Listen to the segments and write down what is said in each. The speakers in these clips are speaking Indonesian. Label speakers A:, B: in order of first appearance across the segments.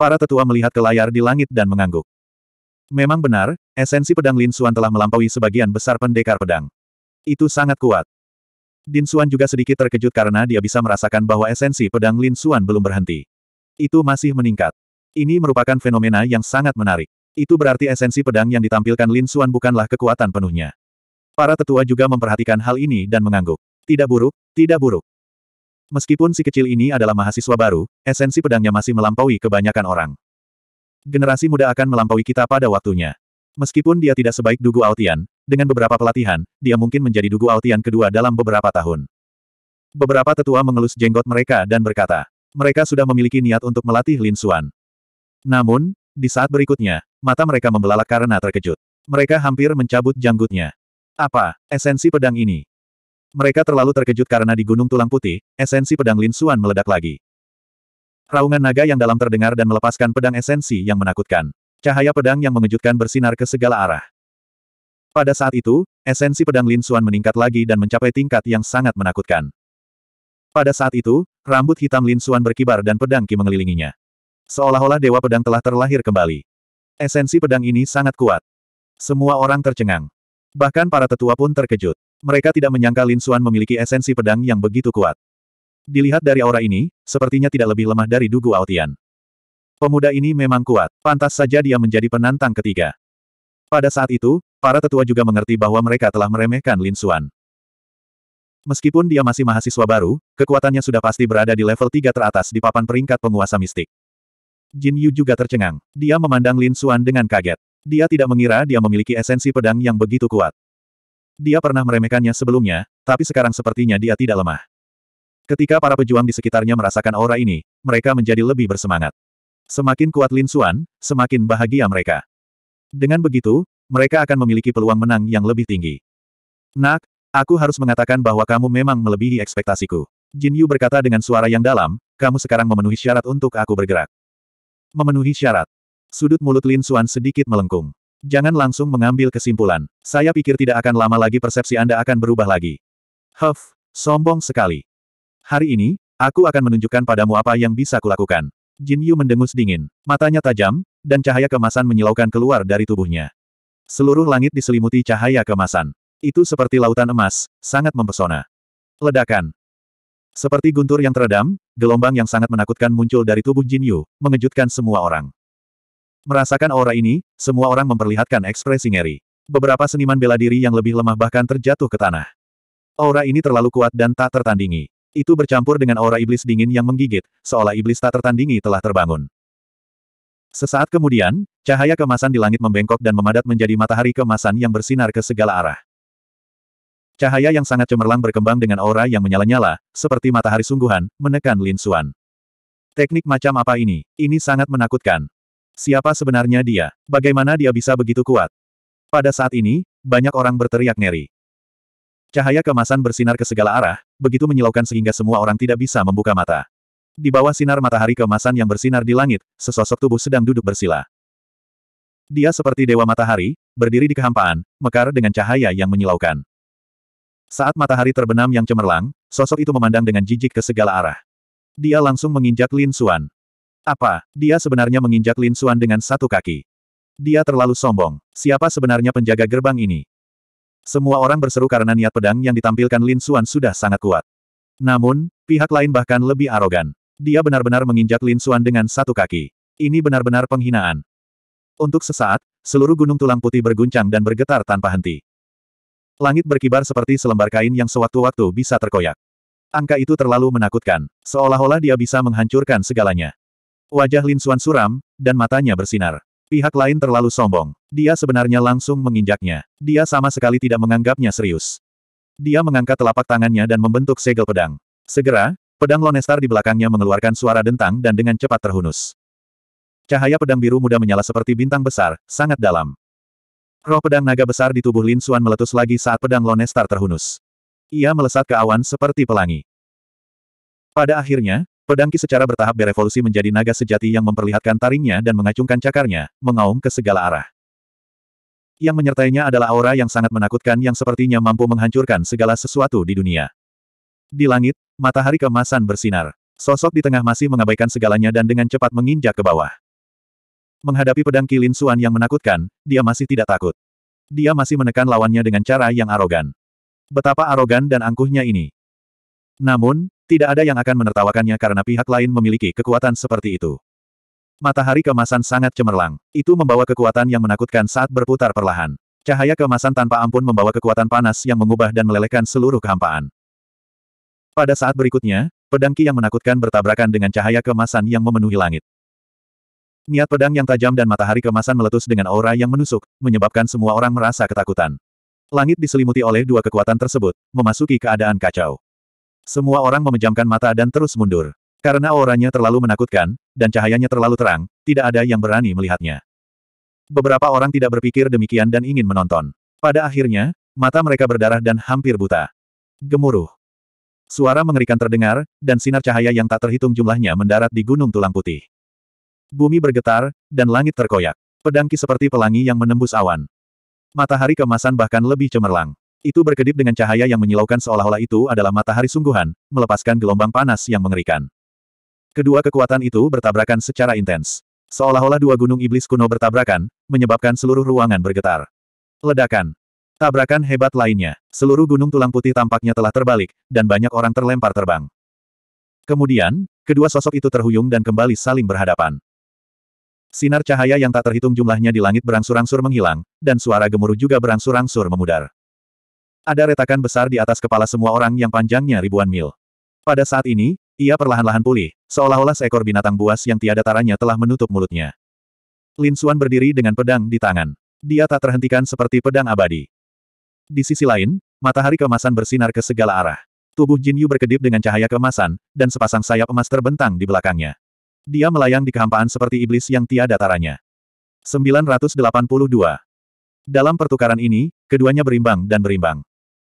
A: Para tetua melihat ke layar di langit dan mengangguk. Memang benar, esensi pedang Lin Suan telah melampaui sebagian besar pendekar pedang. Itu sangat kuat. Din Suan juga sedikit terkejut karena dia bisa merasakan bahwa esensi pedang Lin Suan belum berhenti. Itu masih meningkat. Ini merupakan fenomena yang sangat menarik. Itu berarti esensi pedang yang ditampilkan Lin Suan bukanlah kekuatan penuhnya. Para tetua juga memperhatikan hal ini dan mengangguk. Tidak buruk, tidak buruk. Meskipun si kecil ini adalah mahasiswa baru, esensi pedangnya masih melampaui kebanyakan orang. Generasi muda akan melampaui kita pada waktunya. Meskipun dia tidak sebaik Dugu Aotian, dengan beberapa pelatihan, dia mungkin menjadi Dugu Aotian kedua dalam beberapa tahun. Beberapa tetua mengelus jenggot mereka dan berkata, mereka sudah memiliki niat untuk melatih Lin Xuan. Namun, di saat berikutnya, mata mereka membelalak karena terkejut. Mereka hampir mencabut janggutnya. Apa, esensi pedang ini? Mereka terlalu terkejut karena di Gunung Tulang Putih, esensi pedang Lin Xuan meledak lagi. Raungan naga yang dalam terdengar dan melepaskan pedang esensi yang menakutkan. Cahaya pedang yang mengejutkan bersinar ke segala arah. Pada saat itu, esensi pedang Lin Xuan meningkat lagi dan mencapai tingkat yang sangat menakutkan. Pada saat itu, rambut hitam Lin Xuan berkibar dan pedang Ki mengelilinginya. Seolah-olah dewa pedang telah terlahir kembali. Esensi pedang ini sangat kuat. Semua orang tercengang. Bahkan para tetua pun terkejut. Mereka tidak menyangka Lin Xuan memiliki esensi pedang yang begitu kuat. Dilihat dari aura ini, sepertinya tidak lebih lemah dari Dugu Aotian. Pemuda ini memang kuat, pantas saja dia menjadi penantang ketiga. Pada saat itu, para tetua juga mengerti bahwa mereka telah meremehkan Lin Xuan. Meskipun dia masih mahasiswa baru, kekuatannya sudah pasti berada di level 3 teratas di papan peringkat penguasa mistik. Jin Yu juga tercengang. Dia memandang Lin Xuan dengan kaget. Dia tidak mengira dia memiliki esensi pedang yang begitu kuat. Dia pernah meremehkannya sebelumnya, tapi sekarang sepertinya dia tidak lemah. Ketika para pejuang di sekitarnya merasakan aura ini, mereka menjadi lebih bersemangat. Semakin kuat Lin Xuan, semakin bahagia mereka. Dengan begitu, mereka akan memiliki peluang menang yang lebih tinggi. Nak, aku harus mengatakan bahwa kamu memang melebihi ekspektasiku. Jin Yu berkata dengan suara yang dalam, kamu sekarang memenuhi syarat untuk aku bergerak. Memenuhi syarat. Sudut mulut Lin Xuan sedikit melengkung. Jangan langsung mengambil kesimpulan. Saya pikir tidak akan lama lagi persepsi Anda akan berubah lagi. Huff, sombong sekali. Hari ini, aku akan menunjukkan padamu apa yang bisa kulakukan. Jin Yu mendengus dingin. Matanya tajam, dan cahaya kemasan menyilaukan keluar dari tubuhnya. Seluruh langit diselimuti cahaya kemasan. Itu seperti lautan emas, sangat mempesona. Ledakan. Seperti guntur yang teredam, gelombang yang sangat menakutkan muncul dari tubuh Jin Yu, mengejutkan semua orang. Merasakan aura ini, semua orang memperlihatkan ekspresi ngeri. Beberapa seniman bela diri yang lebih lemah bahkan terjatuh ke tanah. Aura ini terlalu kuat dan tak tertandingi. Itu bercampur dengan aura iblis dingin yang menggigit, seolah iblis tak tertandingi telah terbangun. Sesaat kemudian, cahaya kemasan di langit membengkok dan memadat menjadi matahari kemasan yang bersinar ke segala arah. Cahaya yang sangat cemerlang berkembang dengan aura yang menyala-nyala, seperti matahari sungguhan, menekan Lin Xuan. Teknik macam apa ini? Ini sangat menakutkan. Siapa sebenarnya dia? Bagaimana dia bisa begitu kuat? Pada saat ini, banyak orang berteriak ngeri. Cahaya kemasan bersinar ke segala arah, begitu menyilaukan sehingga semua orang tidak bisa membuka mata. Di bawah sinar matahari kemasan yang bersinar di langit, sesosok tubuh sedang duduk bersila. Dia seperti dewa matahari, berdiri di kehampaan, mekar dengan cahaya yang menyilaukan. Saat matahari terbenam yang cemerlang, sosok itu memandang dengan jijik ke segala arah. Dia langsung menginjak Lin Xuan. Apa, dia sebenarnya menginjak Lin Xuan dengan satu kaki. Dia terlalu sombong. Siapa sebenarnya penjaga gerbang ini? Semua orang berseru karena niat pedang yang ditampilkan Lin Xuan sudah sangat kuat. Namun, pihak lain bahkan lebih arogan. Dia benar-benar menginjak Lin Xuan dengan satu kaki. Ini benar-benar penghinaan. Untuk sesaat, seluruh gunung tulang putih berguncang dan bergetar tanpa henti. Langit berkibar seperti selembar kain yang sewaktu-waktu bisa terkoyak. Angka itu terlalu menakutkan, seolah-olah dia bisa menghancurkan segalanya. Wajah Lin Xuan suram, dan matanya bersinar. Pihak lain terlalu sombong. Dia sebenarnya langsung menginjaknya. Dia sama sekali tidak menganggapnya serius. Dia mengangkat telapak tangannya dan membentuk segel pedang. Segera, pedang lonestar di belakangnya mengeluarkan suara dentang dan dengan cepat terhunus. Cahaya pedang biru muda menyala seperti bintang besar, sangat dalam. Roh pedang naga besar di tubuh Lin Xuan meletus lagi saat pedang Lonestar terhunus. Ia melesat ke awan seperti pelangi. Pada akhirnya, Pedangki secara bertahap berevolusi menjadi naga sejati yang memperlihatkan taringnya dan mengacungkan cakarnya, mengaum ke segala arah. Yang menyertainya adalah aura yang sangat menakutkan yang sepertinya mampu menghancurkan segala sesuatu di dunia. Di langit, matahari kemasan bersinar. Sosok di tengah masih mengabaikan segalanya dan dengan cepat menginjak ke bawah. Menghadapi pedang Kilin Suan yang menakutkan, dia masih tidak takut. Dia masih menekan lawannya dengan cara yang arogan. Betapa arogan dan angkuhnya ini. Namun, tidak ada yang akan menertawakannya karena pihak lain memiliki kekuatan seperti itu. Matahari kemasan sangat cemerlang. Itu membawa kekuatan yang menakutkan saat berputar perlahan. Cahaya kemasan tanpa ampun membawa kekuatan panas yang mengubah dan melelehkan seluruh kehampaan. Pada saat berikutnya, pedangki yang menakutkan bertabrakan dengan cahaya kemasan yang memenuhi langit. Niat pedang yang tajam dan matahari kemasan meletus dengan aura yang menusuk, menyebabkan semua orang merasa ketakutan. Langit diselimuti oleh dua kekuatan tersebut, memasuki keadaan kacau. Semua orang memejamkan mata dan terus mundur. Karena auranya terlalu menakutkan, dan cahayanya terlalu terang, tidak ada yang berani melihatnya. Beberapa orang tidak berpikir demikian dan ingin menonton. Pada akhirnya, mata mereka berdarah dan hampir buta. Gemuruh. Suara mengerikan terdengar, dan sinar cahaya yang tak terhitung jumlahnya mendarat di gunung tulang putih. Bumi bergetar, dan langit terkoyak. Pedangki seperti pelangi yang menembus awan. Matahari kemasan bahkan lebih cemerlang. Itu berkedip dengan cahaya yang menyilaukan seolah-olah itu adalah matahari sungguhan, melepaskan gelombang panas yang mengerikan. Kedua kekuatan itu bertabrakan secara intens. Seolah-olah dua gunung iblis kuno bertabrakan, menyebabkan seluruh ruangan bergetar. Ledakan. Tabrakan hebat lainnya. Seluruh gunung tulang putih tampaknya telah terbalik, dan banyak orang terlempar terbang. Kemudian, kedua sosok itu terhuyung dan kembali saling berhadapan. Sinar cahaya yang tak terhitung jumlahnya di langit berangsur-angsur menghilang, dan suara gemuruh juga berangsur-angsur memudar. Ada retakan besar di atas kepala semua orang yang panjangnya ribuan mil. Pada saat ini, ia perlahan-lahan pulih, seolah-olah seekor binatang buas yang tiada taranya telah menutup mulutnya. Lin Xuan berdiri dengan pedang di tangan. Dia tak terhentikan seperti pedang abadi. Di sisi lain, matahari kemasan bersinar ke segala arah. Tubuh Jin Yu berkedip dengan cahaya kemasan, dan sepasang sayap emas terbentang di belakangnya. Dia melayang di kehampaan seperti iblis yang tiada taranya. 982. Dalam pertukaran ini, keduanya berimbang dan berimbang.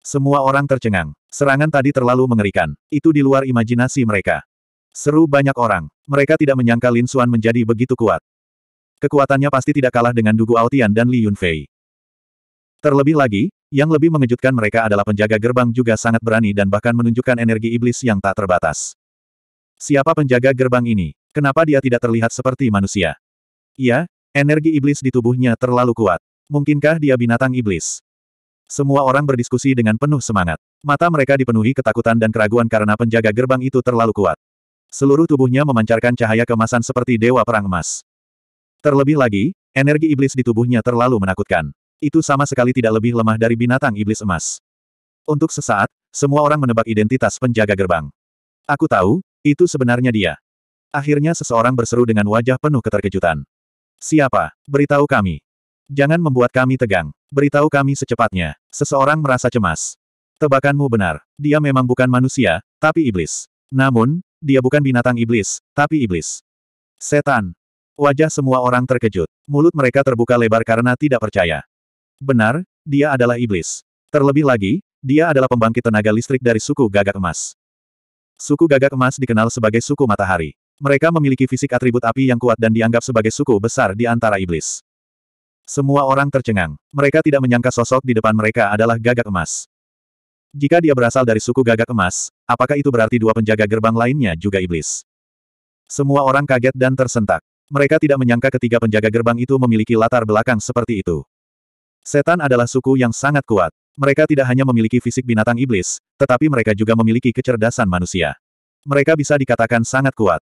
A: Semua orang tercengang. Serangan tadi terlalu mengerikan. Itu di luar imajinasi mereka. Seru banyak orang. Mereka tidak menyangka Lin Xuan menjadi begitu kuat. Kekuatannya pasti tidak kalah dengan Dugu Aotian dan Li Yunfei. Terlebih lagi, yang lebih mengejutkan mereka adalah penjaga gerbang juga sangat berani dan bahkan menunjukkan energi iblis yang tak terbatas. Siapa penjaga gerbang ini? Kenapa dia tidak terlihat seperti manusia? Iya, energi iblis di tubuhnya terlalu kuat. Mungkinkah dia binatang iblis? Semua orang berdiskusi dengan penuh semangat. Mata mereka dipenuhi ketakutan dan keraguan karena penjaga gerbang itu terlalu kuat. Seluruh tubuhnya memancarkan cahaya kemasan seperti dewa perang emas. Terlebih lagi, energi iblis di tubuhnya terlalu menakutkan. Itu sama sekali tidak lebih lemah dari binatang iblis emas. Untuk sesaat, semua orang menebak identitas penjaga gerbang. Aku tahu, itu sebenarnya dia. Akhirnya seseorang berseru dengan wajah penuh keterkejutan. Siapa? Beritahu kami. Jangan membuat kami tegang. Beritahu kami secepatnya. Seseorang merasa cemas. Tebakanmu benar. Dia memang bukan manusia, tapi iblis. Namun, dia bukan binatang iblis, tapi iblis. Setan. Wajah semua orang terkejut. Mulut mereka terbuka lebar karena tidak percaya. Benar, dia adalah iblis. Terlebih lagi, dia adalah pembangkit tenaga listrik dari suku gagak emas. Suku gagak emas dikenal sebagai suku matahari. Mereka memiliki fisik atribut api yang kuat dan dianggap sebagai suku besar di antara iblis. Semua orang tercengang. Mereka tidak menyangka sosok di depan mereka adalah gagak emas. Jika dia berasal dari suku gagak emas, apakah itu berarti dua penjaga gerbang lainnya juga iblis? Semua orang kaget dan tersentak. Mereka tidak menyangka ketiga penjaga gerbang itu memiliki latar belakang seperti itu. Setan adalah suku yang sangat kuat. Mereka tidak hanya memiliki fisik binatang iblis, tetapi mereka juga memiliki kecerdasan manusia. Mereka bisa dikatakan sangat kuat.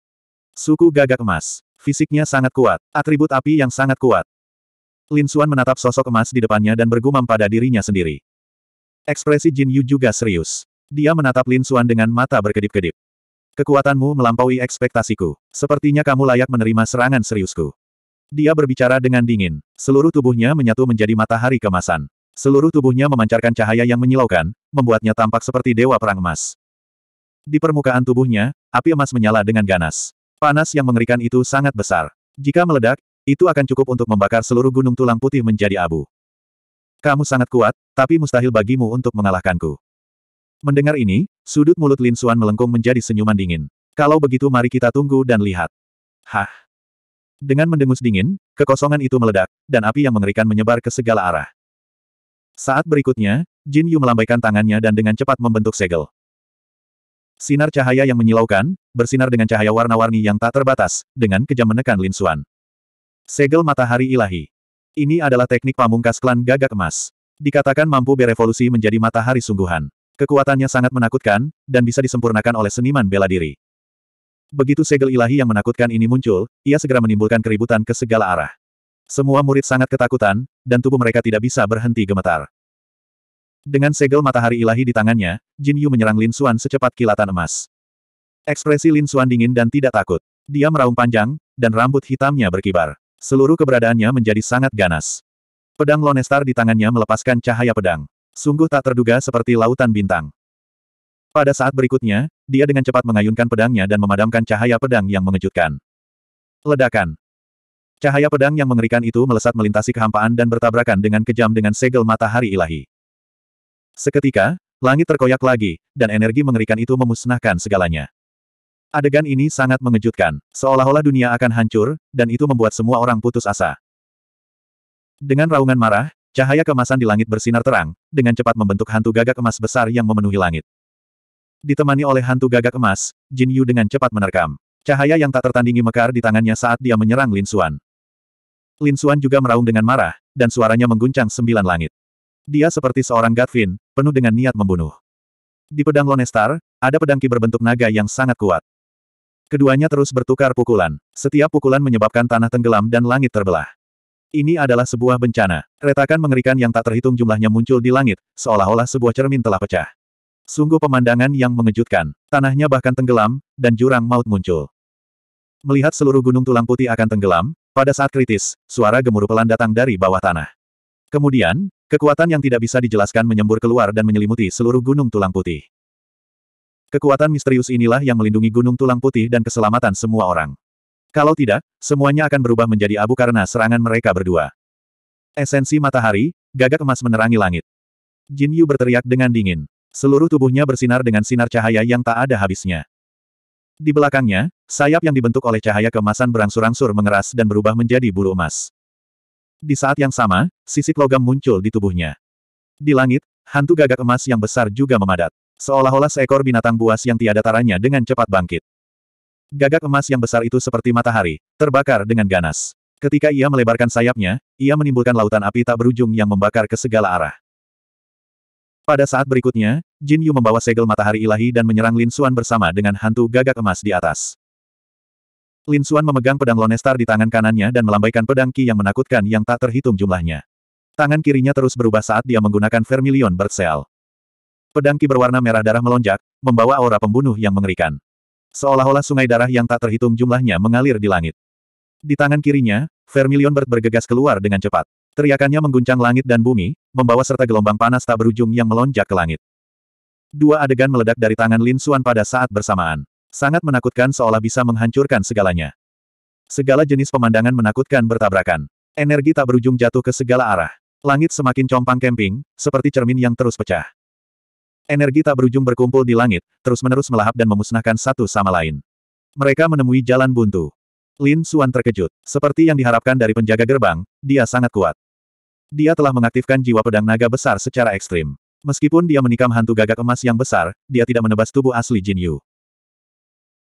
A: Suku gagak emas. Fisiknya sangat kuat, atribut api yang sangat kuat, Lin Xuan menatap sosok emas di depannya dan bergumam pada dirinya sendiri. Ekspresi Jin Yu juga serius. Dia menatap Lin Xuan dengan mata berkedip-kedip. Kekuatanmu melampaui ekspektasiku. Sepertinya kamu layak menerima serangan seriusku. Dia berbicara dengan dingin. Seluruh tubuhnya menyatu menjadi matahari kemasan. Seluruh tubuhnya memancarkan cahaya yang menyilaukan, membuatnya tampak seperti dewa perang emas. Di permukaan tubuhnya, api emas menyala dengan ganas. Panas yang mengerikan itu sangat besar. Jika meledak, itu akan cukup untuk membakar seluruh gunung tulang putih menjadi abu. Kamu sangat kuat, tapi mustahil bagimu untuk mengalahkanku. Mendengar ini, sudut mulut Lin Suan melengkung menjadi senyuman dingin. Kalau begitu mari kita tunggu dan lihat. Hah. Dengan mendengus dingin, kekosongan itu meledak, dan api yang mengerikan menyebar ke segala arah. Saat berikutnya, Jin Yu melambaikan tangannya dan dengan cepat membentuk segel. Sinar cahaya yang menyilaukan, bersinar dengan cahaya warna-warni yang tak terbatas, dengan kejam menekan Lin Suan. Segel matahari ilahi. Ini adalah teknik pamungkas klan gagak emas. Dikatakan mampu berevolusi menjadi matahari sungguhan. Kekuatannya sangat menakutkan, dan bisa disempurnakan oleh seniman bela diri. Begitu segel ilahi yang menakutkan ini muncul, ia segera menimbulkan keributan ke segala arah. Semua murid sangat ketakutan, dan tubuh mereka tidak bisa berhenti gemetar. Dengan segel matahari ilahi di tangannya, Jin Yu menyerang Lin Xuan secepat kilatan emas. Ekspresi Lin Xuan dingin dan tidak takut. Dia meraung panjang, dan rambut hitamnya berkibar. Seluruh keberadaannya menjadi sangat ganas. Pedang Lonestar di tangannya melepaskan cahaya pedang. Sungguh tak terduga seperti lautan bintang. Pada saat berikutnya, dia dengan cepat mengayunkan pedangnya dan memadamkan cahaya pedang yang mengejutkan. Ledakan. Cahaya pedang yang mengerikan itu melesat melintasi kehampaan dan bertabrakan dengan kejam dengan segel matahari ilahi. Seketika, langit terkoyak lagi, dan energi mengerikan itu memusnahkan segalanya. Adegan ini sangat mengejutkan, seolah-olah dunia akan hancur, dan itu membuat semua orang putus asa. Dengan raungan marah, cahaya kemasan di langit bersinar terang, dengan cepat membentuk hantu gagak emas besar yang memenuhi langit. Ditemani oleh hantu gagak emas, Jin Yu dengan cepat menerkam. Cahaya yang tak tertandingi mekar di tangannya saat dia menyerang Lin Xuan. Lin Xuan juga meraung dengan marah, dan suaranya mengguncang sembilan langit. Dia seperti seorang Gatvin, penuh dengan niat membunuh. Di pedang Lone Star, ada pedang ki berbentuk naga yang sangat kuat. Keduanya terus bertukar pukulan. Setiap pukulan menyebabkan tanah tenggelam dan langit terbelah. Ini adalah sebuah bencana. Retakan mengerikan yang tak terhitung jumlahnya muncul di langit, seolah-olah sebuah cermin telah pecah. Sungguh pemandangan yang mengejutkan. Tanahnya bahkan tenggelam, dan jurang maut muncul. Melihat seluruh gunung tulang putih akan tenggelam, pada saat kritis, suara gemuruh pelan datang dari bawah tanah. Kemudian, kekuatan yang tidak bisa dijelaskan menyembur keluar dan menyelimuti seluruh gunung tulang putih. Kekuatan misterius inilah yang melindungi gunung tulang putih dan keselamatan semua orang. Kalau tidak, semuanya akan berubah menjadi abu karena serangan mereka berdua. Esensi matahari, gagak emas menerangi langit. Jin Yu berteriak dengan dingin. Seluruh tubuhnya bersinar dengan sinar cahaya yang tak ada habisnya. Di belakangnya, sayap yang dibentuk oleh cahaya kemasan berangsur-angsur mengeras dan berubah menjadi bulu emas. Di saat yang sama, sisik logam muncul di tubuhnya. Di langit, hantu gagak emas yang besar juga memadat. Seolah-olah seekor binatang buas yang tiada taranya dengan cepat bangkit. Gagak emas yang besar itu seperti matahari, terbakar dengan ganas. Ketika ia melebarkan sayapnya, ia menimbulkan lautan api tak berujung yang membakar ke segala arah. Pada saat berikutnya, Jin Yu membawa segel matahari ilahi dan menyerang Lin Xuan bersama dengan hantu gagak emas di atas. Lin Xuan memegang pedang Lonestar di tangan kanannya dan melambaikan pedang Ki yang menakutkan yang tak terhitung jumlahnya. Tangan kirinya terus berubah saat dia menggunakan Vermilion Bersel. Pedang berwarna merah darah melonjak, membawa aura pembunuh yang mengerikan. Seolah-olah sungai darah yang tak terhitung jumlahnya mengalir di langit. Di tangan kirinya, Vermilion Bird bergegas keluar dengan cepat. Teriakannya mengguncang langit dan bumi, membawa serta gelombang panas tak berujung yang melonjak ke langit. Dua adegan meledak dari tangan Lin Suan pada saat bersamaan. Sangat menakutkan seolah bisa menghancurkan segalanya. Segala jenis pemandangan menakutkan bertabrakan. Energi tak berujung jatuh ke segala arah. Langit semakin compang kemping, seperti cermin yang terus pecah. Energi tak berujung berkumpul di langit, terus-menerus melahap dan memusnahkan satu sama lain. Mereka menemui jalan buntu. Lin Suan terkejut. Seperti yang diharapkan dari penjaga gerbang, dia sangat kuat. Dia telah mengaktifkan jiwa pedang naga besar secara ekstrim. Meskipun dia menikam hantu gagak emas yang besar, dia tidak menebas tubuh asli Jin Yu.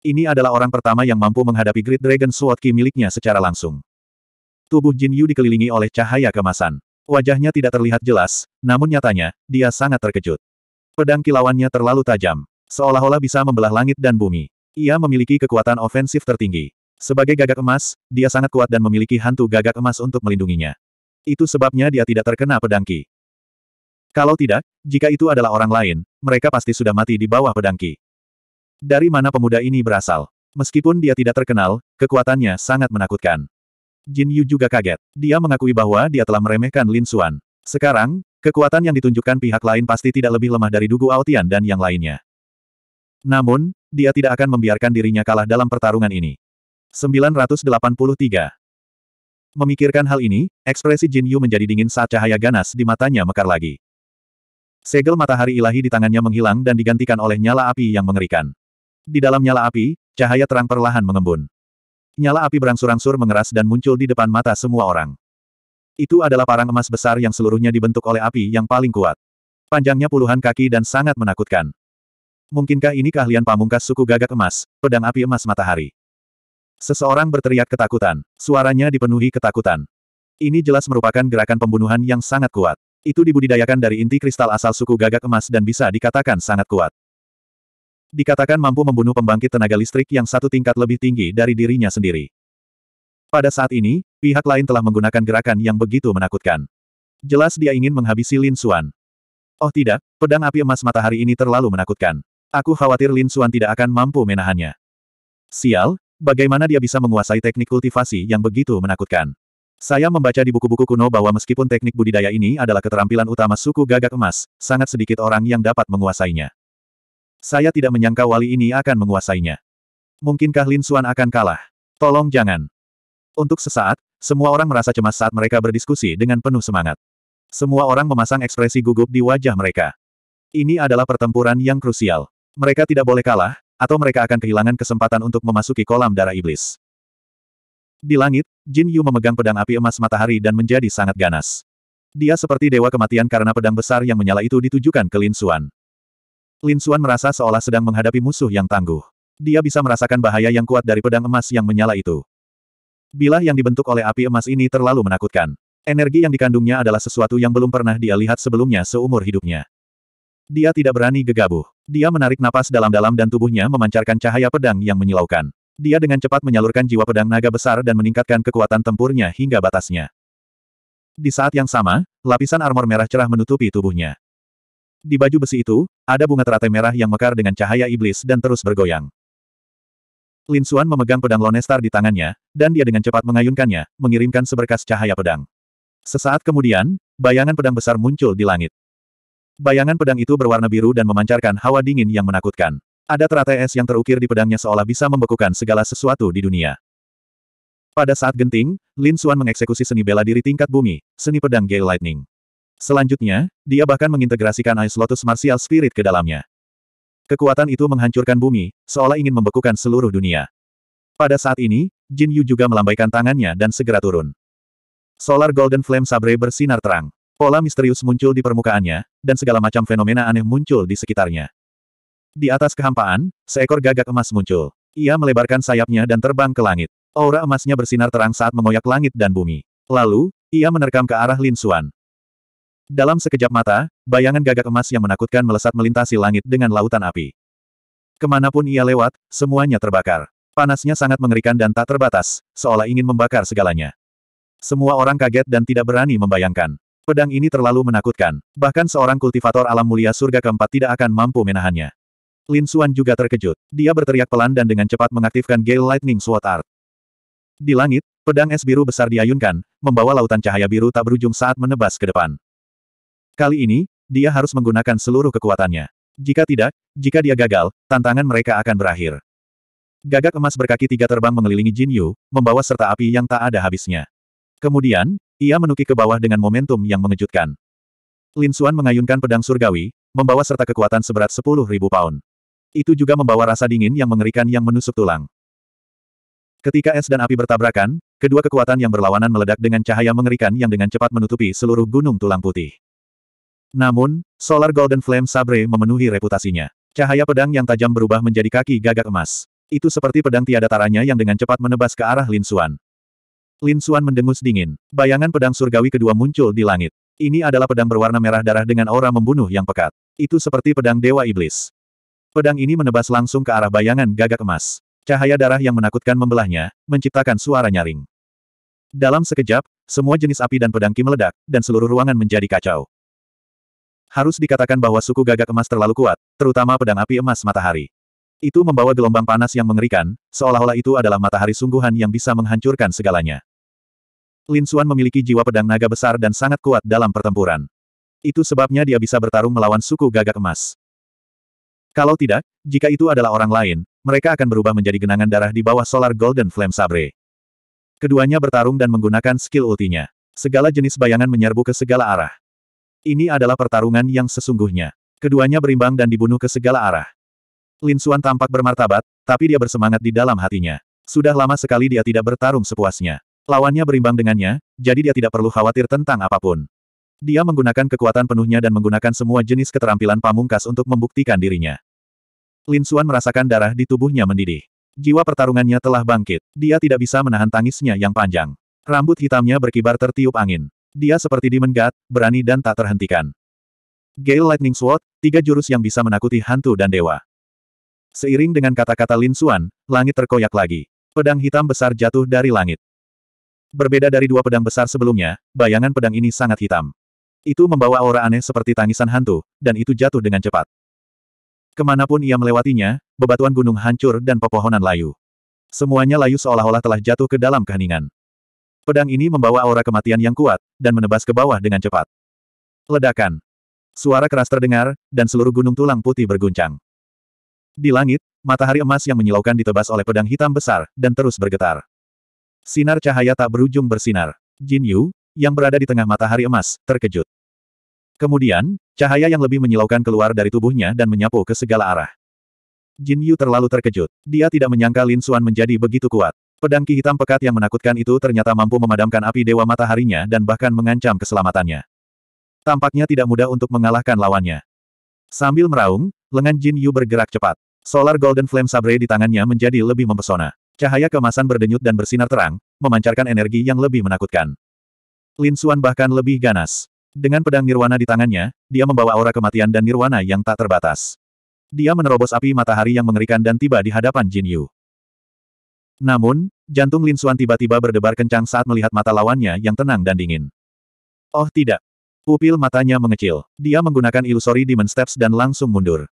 A: Ini adalah orang pertama yang mampu menghadapi Great Dragon Sword Ki miliknya secara langsung. Tubuh Jin Yu dikelilingi oleh cahaya kemasan. Wajahnya tidak terlihat jelas, namun nyatanya, dia sangat terkejut. Pedang kilauannya terlalu tajam. Seolah-olah bisa membelah langit dan bumi. Ia memiliki kekuatan ofensif tertinggi. Sebagai gagak emas, dia sangat kuat dan memiliki hantu gagak emas untuk melindunginya. Itu sebabnya dia tidak terkena pedangki. Kalau tidak, jika itu adalah orang lain, mereka pasti sudah mati di bawah pedangki. Dari mana pemuda ini berasal? Meskipun dia tidak terkenal, kekuatannya sangat menakutkan. Jin Yu juga kaget. Dia mengakui bahwa dia telah meremehkan Lin Xuan. Sekarang, Kekuatan yang ditunjukkan pihak lain pasti tidak lebih lemah dari Dugu Aotian dan yang lainnya. Namun, dia tidak akan membiarkan dirinya kalah dalam pertarungan ini. 983. Memikirkan hal ini, ekspresi Jin Yu menjadi dingin saat cahaya ganas di matanya mekar lagi. Segel matahari ilahi di tangannya menghilang dan digantikan oleh nyala api yang mengerikan. Di dalam nyala api, cahaya terang perlahan mengembun. Nyala api berangsur-angsur mengeras dan muncul di depan mata semua orang. Itu adalah parang emas besar yang seluruhnya dibentuk oleh api yang paling kuat. Panjangnya puluhan kaki dan sangat menakutkan. Mungkinkah ini keahlian pamungkas suku gagak emas, pedang api emas matahari? Seseorang berteriak ketakutan. Suaranya dipenuhi ketakutan. Ini jelas merupakan gerakan pembunuhan yang sangat kuat. Itu dibudidayakan dari inti kristal asal suku gagak emas dan bisa dikatakan sangat kuat. Dikatakan mampu membunuh pembangkit tenaga listrik yang satu tingkat lebih tinggi dari dirinya sendiri. Pada saat ini, pihak lain telah menggunakan gerakan yang begitu menakutkan. Jelas dia ingin menghabisi Lin Xuan. Oh tidak, pedang api emas matahari ini terlalu menakutkan. Aku khawatir Lin Xuan tidak akan mampu menahannya. Sial, bagaimana dia bisa menguasai teknik kultivasi yang begitu menakutkan? Saya membaca di buku-buku kuno bahwa meskipun teknik budidaya ini adalah keterampilan utama suku gagak emas, sangat sedikit orang yang dapat menguasainya. Saya tidak menyangka wali ini akan menguasainya. Mungkinkah Lin Xuan akan kalah? Tolong jangan. Untuk sesaat, semua orang merasa cemas saat mereka berdiskusi dengan penuh semangat. Semua orang memasang ekspresi gugup di wajah mereka. Ini adalah pertempuran yang krusial. Mereka tidak boleh kalah, atau mereka akan kehilangan kesempatan untuk memasuki kolam darah iblis. Di langit, Jin Yu memegang pedang api emas matahari dan menjadi sangat ganas. Dia seperti dewa kematian karena pedang besar yang menyala itu ditujukan ke Lin Xuan. Lin Xuan merasa seolah sedang menghadapi musuh yang tangguh. Dia bisa merasakan bahaya yang kuat dari pedang emas yang menyala itu. Bilah yang dibentuk oleh api emas ini terlalu menakutkan. Energi yang dikandungnya adalah sesuatu yang belum pernah dia lihat sebelumnya seumur hidupnya. Dia tidak berani gegabah. Dia menarik napas dalam-dalam dan tubuhnya memancarkan cahaya pedang yang menyilaukan. Dia dengan cepat menyalurkan jiwa pedang naga besar dan meningkatkan kekuatan tempurnya hingga batasnya. Di saat yang sama, lapisan armor merah cerah menutupi tubuhnya. Di baju besi itu, ada bunga teratai merah yang mekar dengan cahaya iblis dan terus bergoyang. Lin Xuan memegang pedang Lonestar di tangannya, dan dia dengan cepat mengayunkannya, mengirimkan seberkas cahaya pedang. Sesaat kemudian, bayangan pedang besar muncul di langit. Bayangan pedang itu berwarna biru dan memancarkan hawa dingin yang menakutkan. Ada teratai es yang terukir di pedangnya seolah bisa membekukan segala sesuatu di dunia. Pada saat genting, Lin Xuan mengeksekusi seni bela diri tingkat bumi, seni pedang Gale Lightning. Selanjutnya, dia bahkan mengintegrasikan Ice Lotus Martial Spirit ke dalamnya. Kekuatan itu menghancurkan bumi, seolah ingin membekukan seluruh dunia. Pada saat ini, Jin Yu juga melambaikan tangannya dan segera turun. Solar Golden Flame Sabre bersinar terang. Pola misterius muncul di permukaannya, dan segala macam fenomena aneh muncul di sekitarnya. Di atas kehampaan, seekor gagak emas muncul. Ia melebarkan sayapnya dan terbang ke langit. Aura emasnya bersinar terang saat mengoyak langit dan bumi. Lalu, ia menerkam ke arah Lin Xuan. Dalam sekejap mata, bayangan gagak emas yang menakutkan melesat melintasi langit dengan lautan api. Kemanapun ia lewat, semuanya terbakar. Panasnya sangat mengerikan dan tak terbatas, seolah ingin membakar segalanya. Semua orang kaget dan tidak berani membayangkan. Pedang ini terlalu menakutkan, bahkan seorang kultivator alam mulia surga keempat tidak akan mampu menahannya. Lin Xuan juga terkejut. Dia berteriak pelan dan dengan cepat mengaktifkan Gale Lightning Sword Art. Di langit, pedang es biru besar diayunkan, membawa lautan cahaya biru tak berujung saat menebas ke depan. Kali ini, dia harus menggunakan seluruh kekuatannya. Jika tidak, jika dia gagal, tantangan mereka akan berakhir. Gagak emas berkaki tiga terbang mengelilingi Jin Yu, membawa serta api yang tak ada habisnya. Kemudian, ia menukik ke bawah dengan momentum yang mengejutkan. Lin Xuan mengayunkan pedang surgawi, membawa serta kekuatan seberat sepuluh ribu pound. Itu juga membawa rasa dingin yang mengerikan yang menusuk tulang. Ketika es dan api bertabrakan, kedua kekuatan yang berlawanan meledak dengan cahaya mengerikan yang dengan cepat menutupi seluruh gunung tulang putih. Namun, Solar Golden Flame Sabre memenuhi reputasinya. Cahaya pedang yang tajam berubah menjadi kaki gagak emas. Itu seperti pedang tiada taranya yang dengan cepat menebas ke arah Lin Xuan. Lin Xuan mendengus dingin. Bayangan pedang surgawi kedua muncul di langit. Ini adalah pedang berwarna merah darah dengan aura membunuh yang pekat. Itu seperti pedang Dewa Iblis. Pedang ini menebas langsung ke arah bayangan gagak emas. Cahaya darah yang menakutkan membelahnya, menciptakan suara nyaring. Dalam sekejap, semua jenis api dan pedang ki meledak, dan seluruh ruangan menjadi kacau. Harus dikatakan bahwa suku gagak emas terlalu kuat, terutama pedang api emas matahari. Itu membawa gelombang panas yang mengerikan, seolah-olah itu adalah matahari sungguhan yang bisa menghancurkan segalanya. Lin Xuan memiliki jiwa pedang naga besar dan sangat kuat dalam pertempuran. Itu sebabnya dia bisa bertarung melawan suku gagak emas. Kalau tidak, jika itu adalah orang lain, mereka akan berubah menjadi genangan darah di bawah solar Golden Flame Sabre. Keduanya bertarung dan menggunakan skill ultinya. Segala jenis bayangan menyerbu ke segala arah. Ini adalah pertarungan yang sesungguhnya. Keduanya berimbang dan dibunuh ke segala arah. Lin Xuan tampak bermartabat, tapi dia bersemangat di dalam hatinya. Sudah lama sekali dia tidak bertarung sepuasnya. Lawannya berimbang dengannya, jadi dia tidak perlu khawatir tentang apapun. Dia menggunakan kekuatan penuhnya dan menggunakan semua jenis keterampilan pamungkas untuk membuktikan dirinya. Lin Xuan merasakan darah di tubuhnya mendidih. Jiwa pertarungannya telah bangkit. Dia tidak bisa menahan tangisnya yang panjang. Rambut hitamnya berkibar tertiup angin. Dia seperti Demon God, berani dan tak terhentikan. Gale Lightning Sword, tiga jurus yang bisa menakuti hantu dan dewa. Seiring dengan kata-kata Lin Xuan, langit terkoyak lagi. Pedang hitam besar jatuh dari langit. Berbeda dari dua pedang besar sebelumnya, bayangan pedang ini sangat hitam. Itu membawa aura aneh seperti tangisan hantu, dan itu jatuh dengan cepat. Kemanapun ia melewatinya, bebatuan gunung hancur dan pepohonan layu. Semuanya layu seolah-olah telah jatuh ke dalam keheningan. Pedang ini membawa aura kematian yang kuat, dan menebas ke bawah dengan cepat. Ledakan. Suara keras terdengar, dan seluruh gunung tulang putih berguncang. Di langit, matahari emas yang menyilaukan ditebas oleh pedang hitam besar, dan terus bergetar. Sinar cahaya tak berujung bersinar. Jin Yu, yang berada di tengah matahari emas, terkejut. Kemudian, cahaya yang lebih menyilaukan keluar dari tubuhnya dan menyapu ke segala arah. Jin Yu terlalu terkejut. Dia tidak menyangka Lin Xuan menjadi begitu kuat. Pedang ki hitam pekat yang menakutkan itu ternyata mampu memadamkan api dewa mataharinya dan bahkan mengancam keselamatannya. Tampaknya tidak mudah untuk mengalahkan lawannya. Sambil meraung, lengan Jin Yu bergerak cepat. Solar Golden Flame Sabre di tangannya menjadi lebih mempesona. Cahaya kemasan berdenyut dan bersinar terang, memancarkan energi yang lebih menakutkan. Lin Xuan bahkan lebih ganas. Dengan pedang nirwana di tangannya, dia membawa aura kematian dan nirwana yang tak terbatas. Dia menerobos api matahari yang mengerikan dan tiba di hadapan Jin Yu. Namun, jantung Lin Suan tiba-tiba berdebar kencang saat melihat mata lawannya yang tenang dan dingin. Oh tidak. Pupil matanya mengecil. Dia menggunakan ilusori demon steps dan langsung mundur.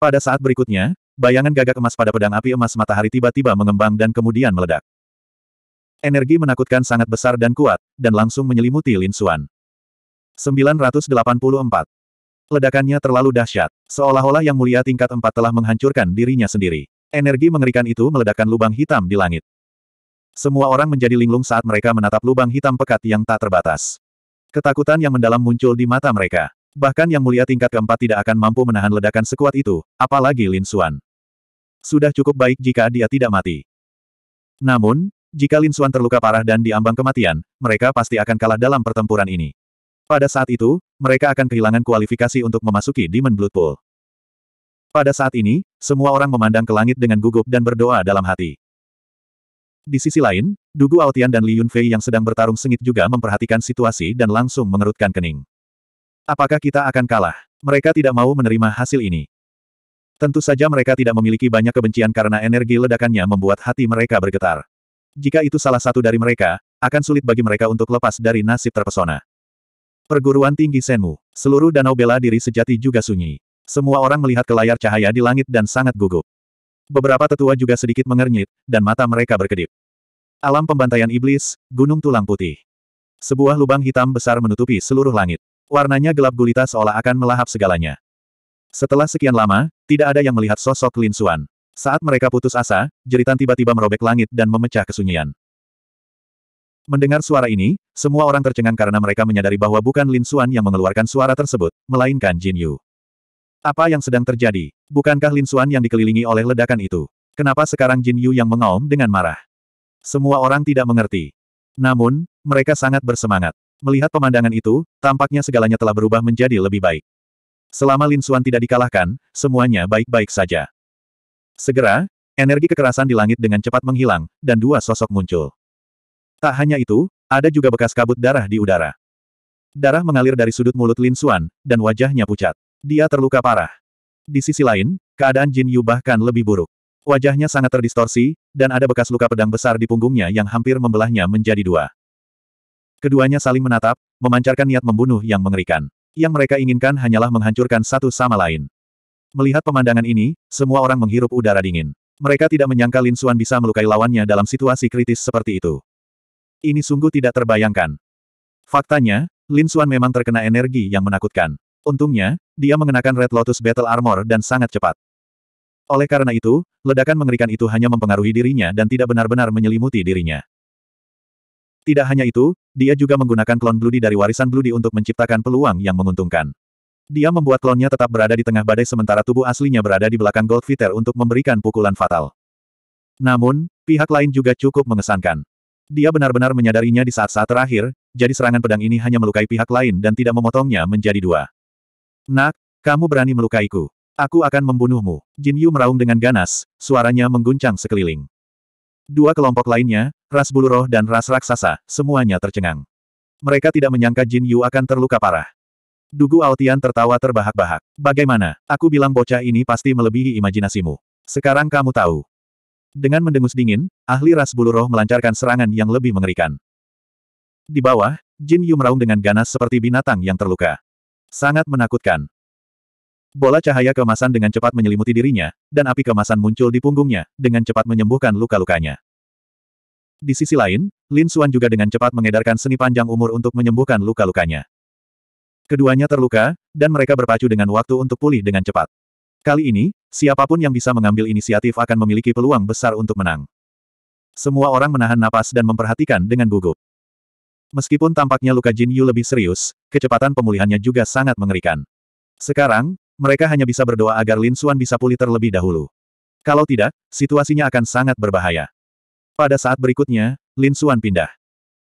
A: Pada saat berikutnya, bayangan gagak emas pada pedang api emas matahari tiba-tiba mengembang dan kemudian meledak. Energi menakutkan sangat besar dan kuat, dan langsung menyelimuti Lin Xuan. 984. Ledakannya terlalu dahsyat, seolah-olah yang mulia tingkat empat telah menghancurkan dirinya sendiri. Energi mengerikan itu meledakkan lubang hitam di langit. Semua orang menjadi linglung saat mereka menatap lubang hitam pekat yang tak terbatas. Ketakutan yang mendalam muncul di mata mereka. Bahkan yang mulia tingkat keempat tidak akan mampu menahan ledakan sekuat itu, apalagi Lin Xuan. Sudah cukup baik jika dia tidak mati. Namun, jika Lin Xuan terluka parah dan diambang kematian, mereka pasti akan kalah dalam pertempuran ini. Pada saat itu, mereka akan kehilangan kualifikasi untuk memasuki Demon Blood Pool. Pada saat ini, semua orang memandang ke langit dengan gugup dan berdoa dalam hati. Di sisi lain, Dugu Aotian dan Li Yunfei yang sedang bertarung sengit juga memperhatikan situasi dan langsung mengerutkan kening. Apakah kita akan kalah? Mereka tidak mau menerima hasil ini. Tentu saja mereka tidak memiliki banyak kebencian karena energi ledakannya membuat hati mereka bergetar. Jika itu salah satu dari mereka, akan sulit bagi mereka untuk lepas dari nasib terpesona. Perguruan tinggi Senmu, seluruh danau bela diri sejati juga sunyi. Semua orang melihat ke layar cahaya di langit dan sangat gugup. Beberapa tetua juga sedikit mengernyit, dan mata mereka berkedip. Alam pembantaian iblis, gunung tulang putih. Sebuah lubang hitam besar menutupi seluruh langit. Warnanya gelap gulita seolah-akan melahap segalanya. Setelah sekian lama, tidak ada yang melihat sosok Lin Suan. Saat mereka putus asa, jeritan tiba-tiba merobek langit dan memecah kesunyian. Mendengar suara ini, semua orang tercengang karena mereka menyadari bahwa bukan Lin Suan yang mengeluarkan suara tersebut, melainkan Jin Yu. Apa yang sedang terjadi? Bukankah Lin Xuan yang dikelilingi oleh ledakan itu? Kenapa sekarang Jin Yu yang mengaum dengan marah? Semua orang tidak mengerti. Namun, mereka sangat bersemangat. Melihat pemandangan itu, tampaknya segalanya telah berubah menjadi lebih baik. Selama Lin Xuan tidak dikalahkan, semuanya baik-baik saja. Segera, energi kekerasan di langit dengan cepat menghilang, dan dua sosok muncul. Tak hanya itu, ada juga bekas kabut darah di udara. Darah mengalir dari sudut mulut Lin Xuan, dan wajahnya pucat. Dia terluka parah. Di sisi lain, keadaan Jin Yu bahkan lebih buruk. Wajahnya sangat terdistorsi, dan ada bekas luka pedang besar di punggungnya yang hampir membelahnya menjadi dua. Keduanya saling menatap, memancarkan niat membunuh yang mengerikan. Yang mereka inginkan hanyalah menghancurkan satu sama lain. Melihat pemandangan ini, semua orang menghirup udara dingin. Mereka tidak menyangka Lin Xuan bisa melukai lawannya dalam situasi kritis seperti itu. Ini sungguh tidak terbayangkan. Faktanya, Lin Xuan memang terkena energi yang menakutkan. Untungnya, dia mengenakan Red Lotus Battle Armor dan sangat cepat. Oleh karena itu, ledakan mengerikan itu hanya mempengaruhi dirinya dan tidak benar-benar menyelimuti dirinya. Tidak hanya itu, dia juga menggunakan klon Bloody dari warisan Bloody untuk menciptakan peluang yang menguntungkan. Dia membuat klonnya tetap berada di tengah badai sementara tubuh aslinya berada di belakang Goldfitter untuk memberikan pukulan fatal. Namun, pihak lain juga cukup mengesankan. Dia benar-benar menyadarinya di saat-saat terakhir, jadi serangan pedang ini hanya melukai pihak lain dan tidak memotongnya menjadi dua. Nak, kamu berani melukaiku. Aku akan membunuhmu. Jin Yu meraung dengan ganas, suaranya mengguncang sekeliling. Dua kelompok lainnya, ras bulu roh dan ras raksasa, semuanya tercengang. Mereka tidak menyangka Jin Yu akan terluka parah. Dugu Altian tertawa terbahak-bahak. Bagaimana, aku bilang bocah ini pasti melebihi imajinasimu. Sekarang kamu tahu. Dengan mendengus dingin, ahli ras bulu roh melancarkan serangan yang lebih mengerikan. Di bawah, Jin Yu meraung dengan ganas seperti binatang yang terluka. Sangat menakutkan. Bola cahaya kemasan dengan cepat menyelimuti dirinya, dan api kemasan muncul di punggungnya, dengan cepat menyembuhkan luka-lukanya. Di sisi lain, Lin Xuan juga dengan cepat mengedarkan seni panjang umur untuk menyembuhkan luka-lukanya. Keduanya terluka, dan mereka berpacu dengan waktu untuk pulih dengan cepat. Kali ini, siapapun yang bisa mengambil inisiatif akan memiliki peluang besar untuk menang. Semua orang menahan napas dan memperhatikan dengan gugup. Meskipun tampaknya luka Jin Yu lebih serius, kecepatan pemulihannya juga sangat mengerikan. Sekarang, mereka hanya bisa berdoa agar Lin Xuan bisa pulih terlebih dahulu. Kalau tidak, situasinya akan sangat berbahaya. Pada saat berikutnya, Lin Xuan pindah.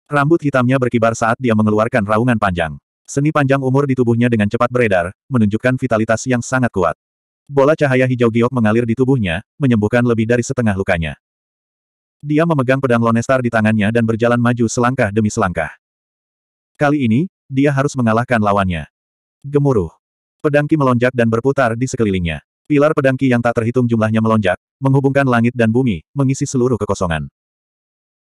A: Rambut hitamnya berkibar saat dia mengeluarkan raungan panjang. Seni panjang umur di tubuhnya dengan cepat beredar, menunjukkan vitalitas yang sangat kuat. Bola cahaya hijau giok mengalir di tubuhnya, menyembuhkan lebih dari setengah lukanya. Dia memegang pedang Lonestar di tangannya dan berjalan maju selangkah demi selangkah. Kali ini, dia harus mengalahkan lawannya. Gemuruh. pedangki melonjak dan berputar di sekelilingnya. Pilar pedangki yang tak terhitung jumlahnya melonjak, menghubungkan langit dan bumi, mengisi seluruh kekosongan.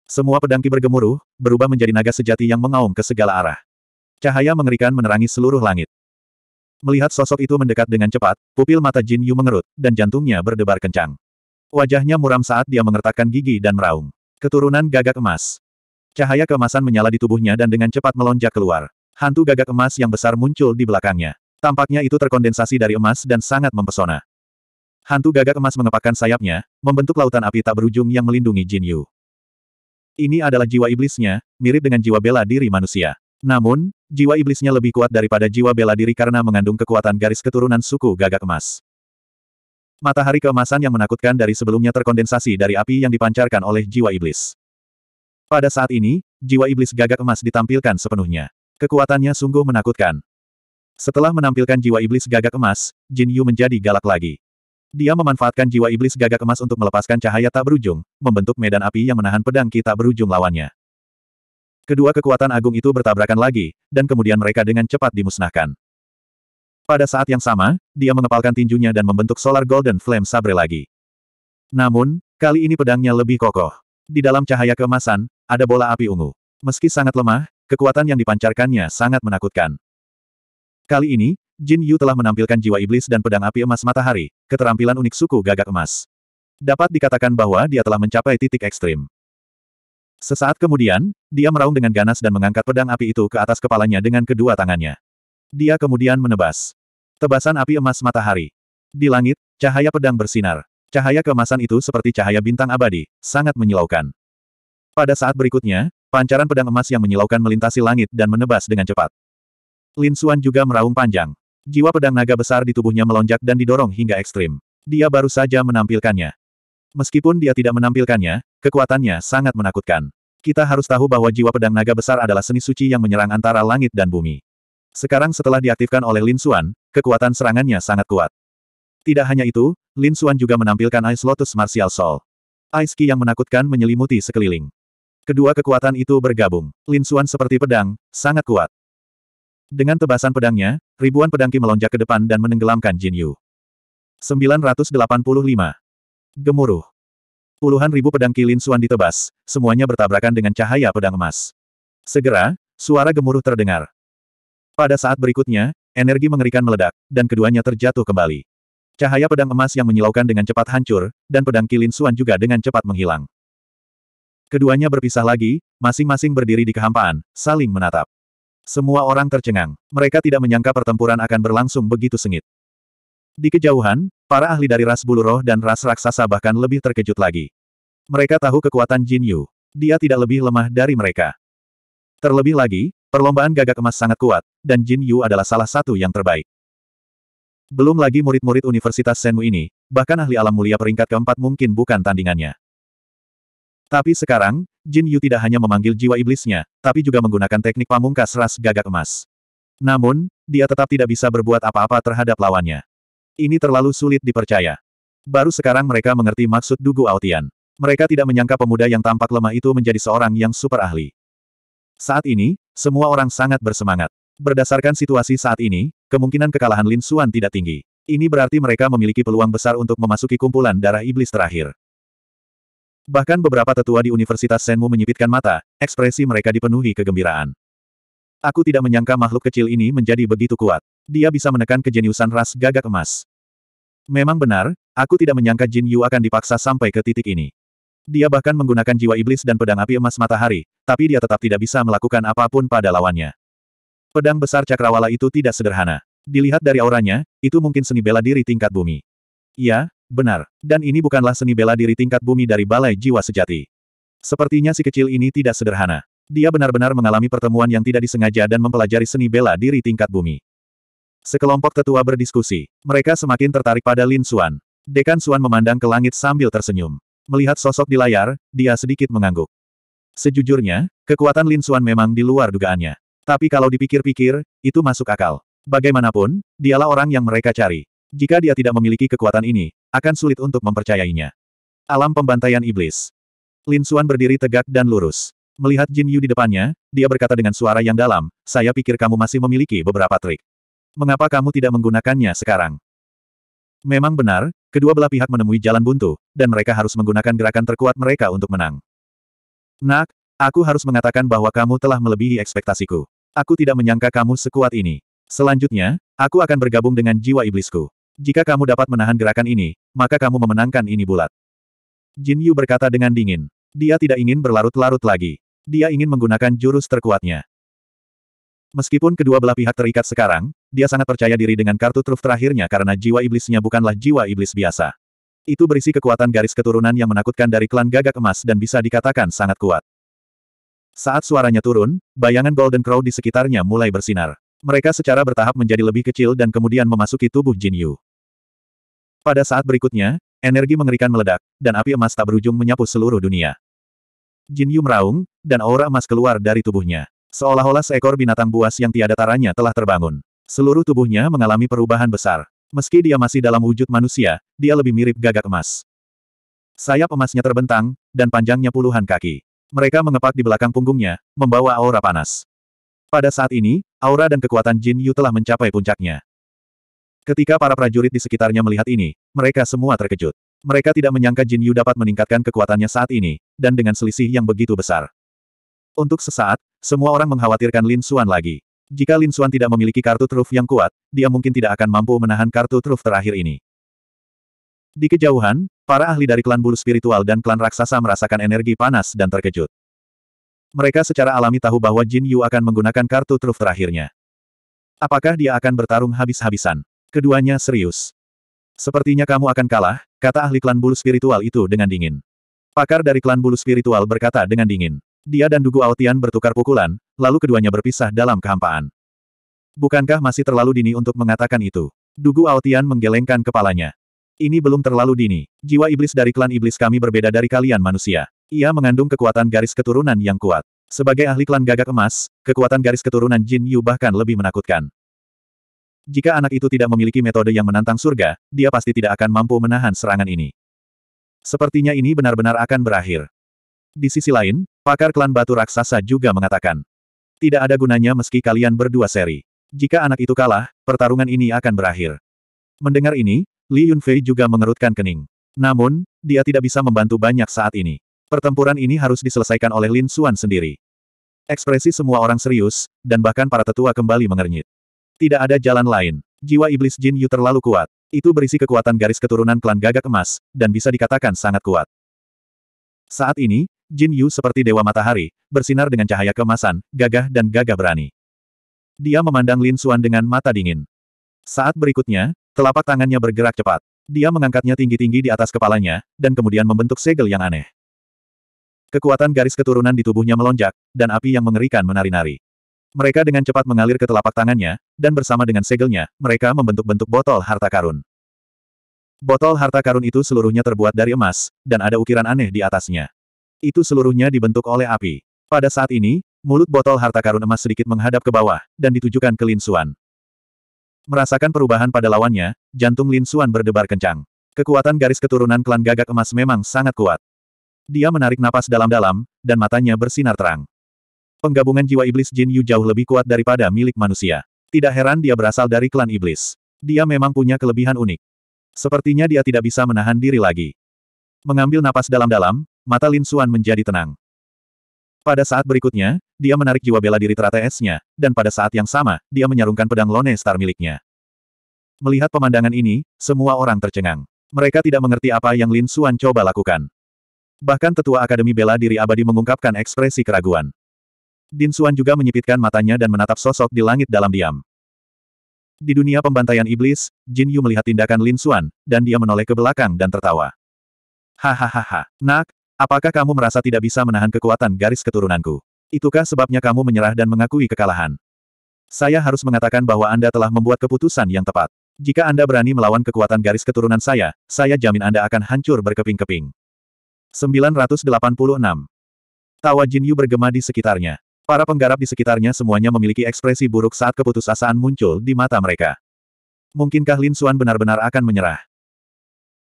A: Semua pedangki bergemuruh, berubah menjadi naga sejati yang mengaum ke segala arah. Cahaya mengerikan menerangi seluruh langit. Melihat sosok itu mendekat dengan cepat, pupil mata Jin Yu mengerut, dan jantungnya berdebar kencang. Wajahnya muram saat dia mengertakkan gigi dan meraung. Keturunan gagak emas. Cahaya kemasan menyala di tubuhnya dan dengan cepat melonjak keluar. Hantu gagak emas yang besar muncul di belakangnya. Tampaknya itu terkondensasi dari emas dan sangat mempesona. Hantu gagak emas mengepakkan sayapnya, membentuk lautan api tak berujung yang melindungi Jin Yu. Ini adalah jiwa iblisnya, mirip dengan jiwa bela diri manusia. Namun, jiwa iblisnya lebih kuat daripada jiwa bela diri karena mengandung kekuatan garis keturunan suku gagak emas. Matahari keemasan yang menakutkan dari sebelumnya terkondensasi dari api yang dipancarkan oleh jiwa iblis. Pada saat ini, jiwa iblis gagak emas ditampilkan sepenuhnya. Kekuatannya sungguh menakutkan. Setelah menampilkan jiwa iblis gagak emas, Jin Yu menjadi galak lagi. Dia memanfaatkan jiwa iblis gagak emas untuk melepaskan cahaya tak berujung, membentuk medan api yang menahan pedang kita berujung lawannya. Kedua kekuatan agung itu bertabrakan lagi, dan kemudian mereka dengan cepat dimusnahkan. Pada saat yang sama, dia mengepalkan tinjunya dan membentuk Solar Golden Flame Sabre lagi. Namun, kali ini pedangnya lebih kokoh. Di dalam cahaya keemasan, ada bola api ungu. Meski sangat lemah, kekuatan yang dipancarkannya sangat menakutkan. Kali ini, Jin Yu telah menampilkan jiwa iblis dan pedang api emas matahari, keterampilan unik suku gagak emas. Dapat dikatakan bahwa dia telah mencapai titik ekstrim. Sesaat kemudian, dia meraung dengan ganas dan mengangkat pedang api itu ke atas kepalanya dengan kedua tangannya. Dia kemudian menebas. Tebasan api emas matahari. Di langit, cahaya pedang bersinar. Cahaya kemasan itu seperti cahaya bintang abadi, sangat menyilaukan. Pada saat berikutnya, pancaran pedang emas yang menyilaukan melintasi langit dan menebas dengan cepat. Lin Xuan juga meraung panjang. Jiwa pedang naga besar di tubuhnya melonjak dan didorong hingga ekstrim. Dia baru saja menampilkannya. Meskipun dia tidak menampilkannya, kekuatannya sangat menakutkan. Kita harus tahu bahwa jiwa pedang naga besar adalah seni suci yang menyerang antara langit dan bumi. Sekarang setelah diaktifkan oleh Lin Xuan, Kekuatan serangannya sangat kuat. Tidak hanya itu, Lin Xuan juga menampilkan Ice Lotus Martial Soul. Ice Qi yang menakutkan menyelimuti sekeliling. Kedua kekuatan itu bergabung. Lin Xuan seperti pedang, sangat kuat. Dengan tebasan pedangnya, ribuan pedangki melonjak ke depan dan menenggelamkan Jin Yu. 985. Gemuruh. Puluhan ribu pedangki Lin Xuan ditebas, semuanya bertabrakan dengan cahaya pedang emas. Segera, suara gemuruh terdengar. Pada saat berikutnya, energi mengerikan meledak, dan keduanya terjatuh kembali. Cahaya pedang emas yang menyilaukan dengan cepat hancur, dan pedang kilin suan juga dengan cepat menghilang. Keduanya berpisah lagi, masing-masing berdiri di kehampaan, saling menatap. Semua orang tercengang. Mereka tidak menyangka pertempuran akan berlangsung begitu sengit. Di kejauhan, para ahli dari ras bulu roh dan ras raksasa bahkan lebih terkejut lagi. Mereka tahu kekuatan Jin Yu. Dia tidak lebih lemah dari mereka. Terlebih lagi, Perlombaan gagak emas sangat kuat, dan Jin Yu adalah salah satu yang terbaik. Belum lagi murid-murid Universitas Senmu ini, bahkan ahli alam mulia peringkat keempat mungkin bukan tandingannya. Tapi sekarang, Jin Yu tidak hanya memanggil jiwa iblisnya, tapi juga menggunakan teknik pamungkas ras gagak emas. Namun, dia tetap tidak bisa berbuat apa-apa terhadap lawannya. Ini terlalu sulit dipercaya. Baru sekarang mereka mengerti maksud Dugu Aotian. Mereka tidak menyangka pemuda yang tampak lemah itu menjadi seorang yang super ahli. Saat ini, semua orang sangat bersemangat. Berdasarkan situasi saat ini, kemungkinan kekalahan Lin Xuan tidak tinggi. Ini berarti mereka memiliki peluang besar untuk memasuki kumpulan darah iblis terakhir. Bahkan beberapa tetua di Universitas Senmu menyipitkan mata, ekspresi mereka dipenuhi kegembiraan. Aku tidak menyangka makhluk kecil ini menjadi begitu kuat. Dia bisa menekan kejeniusan ras gagak emas. Memang benar, aku tidak menyangka Jin Yu akan dipaksa sampai ke titik ini. Dia bahkan menggunakan jiwa iblis dan pedang api emas matahari, tapi dia tetap tidak bisa melakukan apapun pada lawannya. Pedang besar cakrawala itu tidak sederhana. Dilihat dari auranya, itu mungkin seni bela diri tingkat bumi. Ya, benar. Dan ini bukanlah seni bela diri tingkat bumi dari Balai Jiwa Sejati. Sepertinya si kecil ini tidak sederhana. Dia benar-benar mengalami pertemuan yang tidak disengaja dan mempelajari seni bela diri tingkat bumi. Sekelompok tetua berdiskusi. Mereka semakin tertarik pada Lin Xuan. Dekan Xuan memandang ke langit sambil tersenyum. Melihat sosok di layar, dia sedikit mengangguk. Sejujurnya, kekuatan Lin Suan memang di luar dugaannya. Tapi kalau dipikir-pikir, itu masuk akal. Bagaimanapun, dialah orang yang mereka cari. Jika dia tidak memiliki kekuatan ini, akan sulit untuk mempercayainya. Alam pembantaian iblis. Lin Suan berdiri tegak dan lurus. Melihat Jin Yu di depannya, dia berkata dengan suara yang dalam, saya pikir kamu masih memiliki beberapa trik. Mengapa kamu tidak menggunakannya sekarang? Memang benar, kedua belah pihak menemui jalan buntu, dan mereka harus menggunakan gerakan terkuat mereka untuk menang. Nak, aku harus mengatakan bahwa kamu telah melebihi ekspektasiku. Aku tidak menyangka kamu sekuat ini. Selanjutnya, aku akan bergabung dengan jiwa iblisku. Jika kamu dapat menahan gerakan ini, maka kamu memenangkan ini bulat. Jin Yu berkata dengan dingin. Dia tidak ingin berlarut-larut lagi. Dia ingin menggunakan jurus terkuatnya. Meskipun kedua belah pihak terikat sekarang, dia sangat percaya diri dengan kartu truf terakhirnya karena jiwa iblisnya bukanlah jiwa iblis biasa. Itu berisi kekuatan garis keturunan yang menakutkan dari klan gagak emas dan bisa dikatakan sangat kuat. Saat suaranya turun, bayangan Golden Crow di sekitarnya mulai bersinar. Mereka secara bertahap menjadi lebih kecil dan kemudian memasuki tubuh Jin Yu. Pada saat berikutnya, energi mengerikan meledak, dan api emas tak berujung menyapu seluruh dunia. Jin Yu meraung, dan aura emas keluar dari tubuhnya. Seolah-olah seekor binatang buas yang tiada taranya telah terbangun. Seluruh tubuhnya mengalami perubahan besar. Meski dia masih dalam wujud manusia, dia lebih mirip gagak emas. Sayap emasnya terbentang, dan panjangnya puluhan kaki. Mereka mengepak di belakang punggungnya, membawa aura panas. Pada saat ini, aura dan kekuatan Jin Yu telah mencapai puncaknya. Ketika para prajurit di sekitarnya melihat ini, mereka semua terkejut. Mereka tidak menyangka Jin Yu dapat meningkatkan kekuatannya saat ini, dan dengan selisih yang begitu besar. Untuk sesaat, semua orang mengkhawatirkan Lin Xuan lagi. Jika Lin Xuan tidak memiliki kartu truf yang kuat, dia mungkin tidak akan mampu menahan kartu truf terakhir ini. Di kejauhan, para ahli dari klan bulu spiritual dan klan raksasa merasakan energi panas dan terkejut. Mereka secara alami tahu bahwa Jin Yu akan menggunakan kartu truf terakhirnya. Apakah dia akan bertarung habis-habisan? Keduanya serius. Sepertinya kamu akan kalah, kata ahli klan bulu spiritual itu dengan dingin. Pakar dari klan bulu spiritual berkata dengan dingin. Dia dan Dugu Aotian bertukar pukulan, lalu keduanya berpisah dalam kehampaan. Bukankah masih terlalu dini untuk mengatakan itu? Dugu Aotian menggelengkan kepalanya. Ini belum terlalu dini. Jiwa iblis dari klan iblis kami berbeda dari kalian manusia. Ia mengandung kekuatan garis keturunan yang kuat. Sebagai ahli klan gagak emas, kekuatan garis keturunan Jin Yu bahkan lebih menakutkan. Jika anak itu tidak memiliki metode yang menantang surga, dia pasti tidak akan mampu menahan serangan ini. Sepertinya ini benar-benar akan berakhir. Di sisi lain, pakar klan batu raksasa juga mengatakan. Tidak ada gunanya meski kalian berdua seri. Jika anak itu kalah, pertarungan ini akan berakhir. Mendengar ini, Li Yunfei juga mengerutkan kening. Namun, dia tidak bisa membantu banyak saat ini. Pertempuran ini harus diselesaikan oleh Lin Xuan sendiri. Ekspresi semua orang serius, dan bahkan para tetua kembali mengernyit. Tidak ada jalan lain. Jiwa iblis Jin Yu terlalu kuat. Itu berisi kekuatan garis keturunan klan gagak emas, dan bisa dikatakan sangat kuat. Saat ini, Jin Yu seperti dewa matahari, bersinar dengan cahaya kemasan, gagah dan gagah berani. Dia memandang Lin Xuan dengan mata dingin. Saat berikutnya, telapak tangannya bergerak cepat. Dia mengangkatnya tinggi-tinggi di atas kepalanya, dan kemudian membentuk segel yang aneh. Kekuatan garis keturunan di tubuhnya melonjak, dan api yang mengerikan menari-nari. Mereka dengan cepat mengalir ke telapak tangannya, dan bersama dengan segelnya, mereka membentuk bentuk botol harta karun. Botol harta karun itu seluruhnya terbuat dari emas, dan ada ukiran aneh di atasnya. Itu seluruhnya dibentuk oleh api. Pada saat ini, mulut botol harta karun emas sedikit menghadap ke bawah, dan ditujukan ke Lin Xuan. Merasakan perubahan pada lawannya, jantung Lin Xuan berdebar kencang. Kekuatan garis keturunan klan gagak emas memang sangat kuat. Dia menarik napas dalam-dalam, dan matanya bersinar terang. Penggabungan jiwa iblis Jin Yu jauh lebih kuat daripada milik manusia. Tidak heran dia berasal dari klan iblis. Dia memang punya kelebihan unik. Sepertinya dia tidak bisa menahan diri lagi. Mengambil napas dalam-dalam, mata Lin Xuan menjadi tenang. Pada saat berikutnya, dia menarik jiwa bela diri teratai esnya, dan pada saat yang sama, dia menyarungkan pedang Lone Star miliknya. Melihat pemandangan ini, semua orang tercengang. Mereka tidak mengerti apa yang Lin Xuan coba lakukan. Bahkan tetua Akademi Bela Diri Abadi mengungkapkan ekspresi keraguan. Din Xuan juga menyipitkan matanya dan menatap sosok di langit dalam diam. Di dunia pembantaian iblis, Jin Yu melihat tindakan Lin Xuan, dan dia menoleh ke belakang dan tertawa. Hahaha, nak, Apakah kamu merasa tidak bisa menahan kekuatan garis keturunanku? Itukah sebabnya kamu menyerah dan mengakui kekalahan? Saya harus mengatakan bahwa Anda telah membuat keputusan yang tepat. Jika Anda berani melawan kekuatan garis keturunan saya, saya jamin Anda akan hancur berkeping-keping. 986. Tawa Jin Yu bergema di sekitarnya. Para penggarap di sekitarnya semuanya memiliki ekspresi buruk saat keputusasaan muncul di mata mereka. Mungkinkah Lin Xuan benar-benar akan menyerah?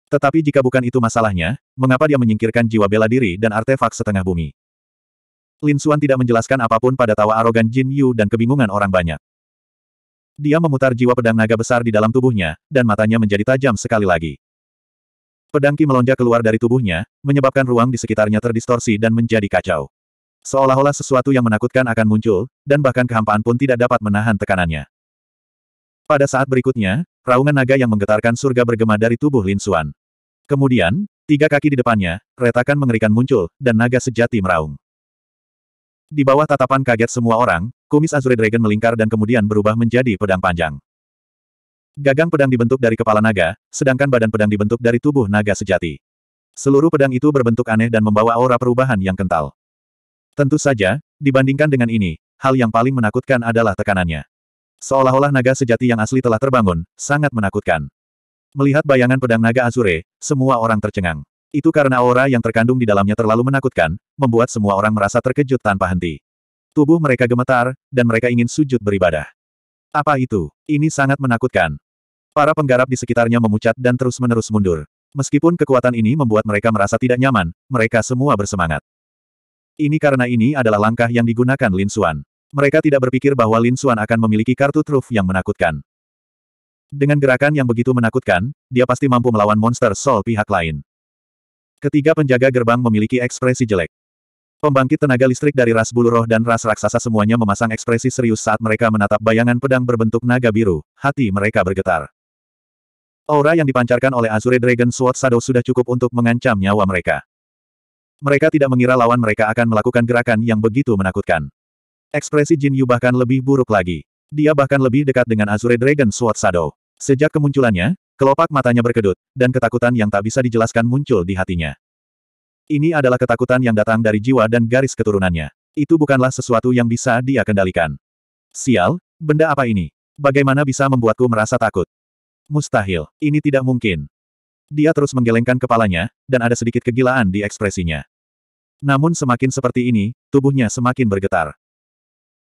A: Tetapi jika bukan itu masalahnya, mengapa dia menyingkirkan jiwa bela diri dan artefak setengah bumi? Lin Xuan tidak menjelaskan apapun pada tawa arogan Jin Yu dan kebingungan orang banyak. Dia memutar jiwa pedang naga besar di dalam tubuhnya, dan matanya menjadi tajam sekali lagi. Pedang Ki melonjak keluar dari tubuhnya, menyebabkan ruang di sekitarnya terdistorsi dan menjadi kacau. Seolah-olah sesuatu yang menakutkan akan muncul, dan bahkan kehampaan pun tidak dapat menahan tekanannya. Pada saat berikutnya, raungan naga yang menggetarkan surga bergema dari tubuh Lin Xuan. Kemudian, tiga kaki di depannya, retakan mengerikan muncul, dan naga sejati meraung. Di bawah tatapan kaget semua orang, kumis Azure Dragon melingkar dan kemudian berubah menjadi pedang panjang. Gagang pedang dibentuk dari kepala naga, sedangkan badan pedang dibentuk dari tubuh naga sejati. Seluruh pedang itu berbentuk aneh dan membawa aura perubahan yang kental. Tentu saja, dibandingkan dengan ini, hal yang paling menakutkan adalah tekanannya. Seolah-olah naga sejati yang asli telah terbangun, sangat menakutkan. Melihat bayangan pedang naga Azure, semua orang tercengang. Itu karena aura yang terkandung di dalamnya terlalu menakutkan, membuat semua orang merasa terkejut tanpa henti. Tubuh mereka gemetar, dan mereka ingin sujud beribadah. Apa itu? Ini sangat menakutkan. Para penggarap di sekitarnya memucat dan terus-menerus mundur. Meskipun kekuatan ini membuat mereka merasa tidak nyaman, mereka semua bersemangat. Ini karena ini adalah langkah yang digunakan Lin Xuan. Mereka tidak berpikir bahwa Lin Xuan akan memiliki kartu truf yang menakutkan. Dengan gerakan yang begitu menakutkan, dia pasti mampu melawan monster sol pihak lain. Ketiga penjaga gerbang memiliki ekspresi jelek. Pembangkit tenaga listrik dari ras bulu roh dan ras raksasa semuanya memasang ekspresi serius saat mereka menatap bayangan pedang berbentuk naga biru, hati mereka bergetar. Aura yang dipancarkan oleh Azure Dragon Sword Shadow sudah cukup untuk mengancam nyawa mereka. Mereka tidak mengira lawan mereka akan melakukan gerakan yang begitu menakutkan. Ekspresi Jin Yu bahkan lebih buruk lagi. Dia bahkan lebih dekat dengan Azure Dragon Sword Shadow. Sejak kemunculannya, kelopak matanya berkedut, dan ketakutan yang tak bisa dijelaskan muncul di hatinya. Ini adalah ketakutan yang datang dari jiwa dan garis keturunannya. Itu bukanlah sesuatu yang bisa dia kendalikan. Sial, benda apa ini? Bagaimana bisa membuatku merasa takut? Mustahil, ini tidak mungkin. Dia terus menggelengkan kepalanya, dan ada sedikit kegilaan di ekspresinya. Namun semakin seperti ini, tubuhnya semakin bergetar.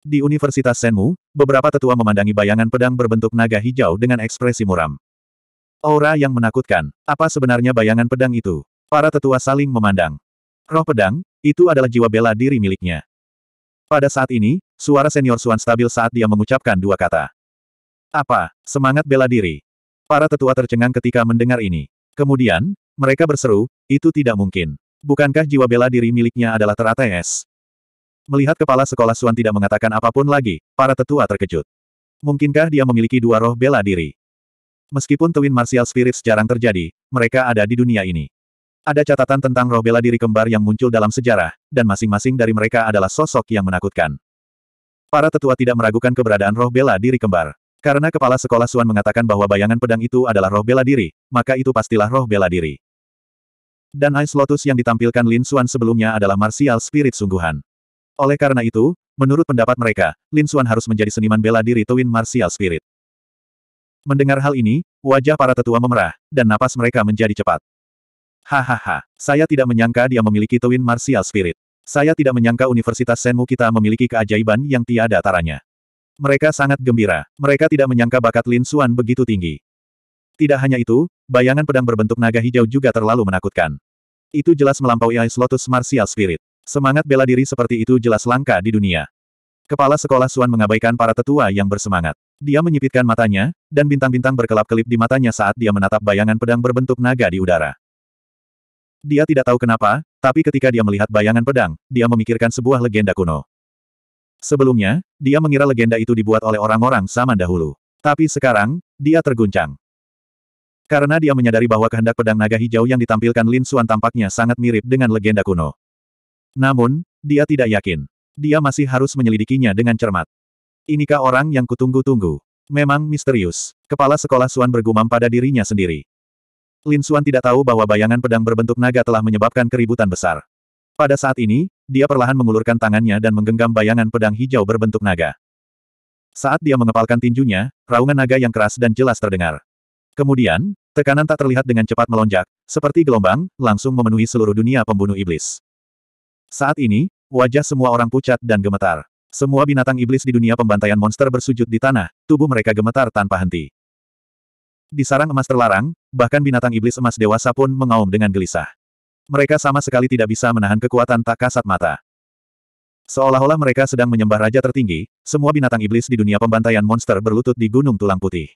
A: Di Universitas Senmu, beberapa tetua memandangi bayangan pedang berbentuk naga hijau dengan ekspresi muram. Aura yang menakutkan. Apa sebenarnya bayangan pedang itu? Para tetua saling memandang. Roh pedang, itu adalah jiwa bela diri miliknya. Pada saat ini, suara senior Suan stabil saat dia mengucapkan dua kata. Apa? Semangat bela diri. Para tetua tercengang ketika mendengar ini. Kemudian, mereka berseru, itu tidak mungkin. Bukankah jiwa bela diri miliknya adalah teratai es? Melihat kepala sekolah Suan tidak mengatakan apapun lagi, para tetua terkejut. Mungkinkah dia memiliki dua roh bela diri? Meskipun Twin Martial Spirits jarang terjadi, mereka ada di dunia ini. Ada catatan tentang roh bela diri kembar yang muncul dalam sejarah, dan masing-masing dari mereka adalah sosok yang menakutkan. Para tetua tidak meragukan keberadaan roh bela diri kembar. Karena kepala sekolah Suan mengatakan bahwa bayangan pedang itu adalah roh bela diri, maka itu pastilah roh bela diri. Dan Ice Lotus yang ditampilkan Lin Suan sebelumnya adalah martial spirit sungguhan. Oleh karena itu, menurut pendapat mereka, Lin Xuan harus menjadi seniman bela diri Twin Martial Spirit. Mendengar hal ini, wajah para tetua memerah, dan napas mereka menjadi cepat. Hahaha, saya tidak menyangka dia memiliki Twin Martial Spirit. Saya tidak menyangka Universitas Senmu kita memiliki keajaiban yang tiada taranya. Mereka sangat gembira. Mereka tidak menyangka bakat Lin Xuan begitu tinggi. Tidak hanya itu, bayangan pedang berbentuk naga hijau juga terlalu menakutkan. Itu jelas melampaui Ice Lotus Martial Spirit. Semangat bela diri seperti itu jelas langka di dunia. Kepala sekolah Suan mengabaikan para tetua yang bersemangat. Dia menyipitkan matanya, dan bintang-bintang berkelap-kelip di matanya saat dia menatap bayangan pedang berbentuk naga di udara. Dia tidak tahu kenapa, tapi ketika dia melihat bayangan pedang, dia memikirkan sebuah legenda kuno. Sebelumnya, dia mengira legenda itu dibuat oleh orang-orang zaman dahulu. Tapi sekarang, dia terguncang. Karena dia menyadari bahwa kehendak pedang naga hijau yang ditampilkan Lin Suan tampaknya sangat mirip dengan legenda kuno. Namun, dia tidak yakin. Dia masih harus menyelidikinya dengan cermat. Inikah orang yang kutunggu-tunggu? Memang misterius. Kepala sekolah Suan bergumam pada dirinya sendiri. Lin Suan tidak tahu bahwa bayangan pedang berbentuk naga telah menyebabkan keributan besar. Pada saat ini, dia perlahan mengulurkan tangannya dan menggenggam bayangan pedang hijau berbentuk naga. Saat dia mengepalkan tinjunya, raungan naga yang keras dan jelas terdengar. Kemudian, tekanan tak terlihat dengan cepat melonjak, seperti gelombang, langsung memenuhi seluruh dunia pembunuh iblis. Saat ini, wajah semua orang pucat dan gemetar. Semua binatang iblis di dunia pembantaian monster bersujud di tanah, tubuh mereka gemetar tanpa henti. Di sarang emas terlarang, bahkan binatang iblis emas dewasa pun mengaum dengan gelisah. Mereka sama sekali tidak bisa menahan kekuatan tak kasat mata. Seolah-olah mereka sedang menyembah raja tertinggi, semua binatang iblis di dunia pembantaian monster berlutut di gunung tulang putih.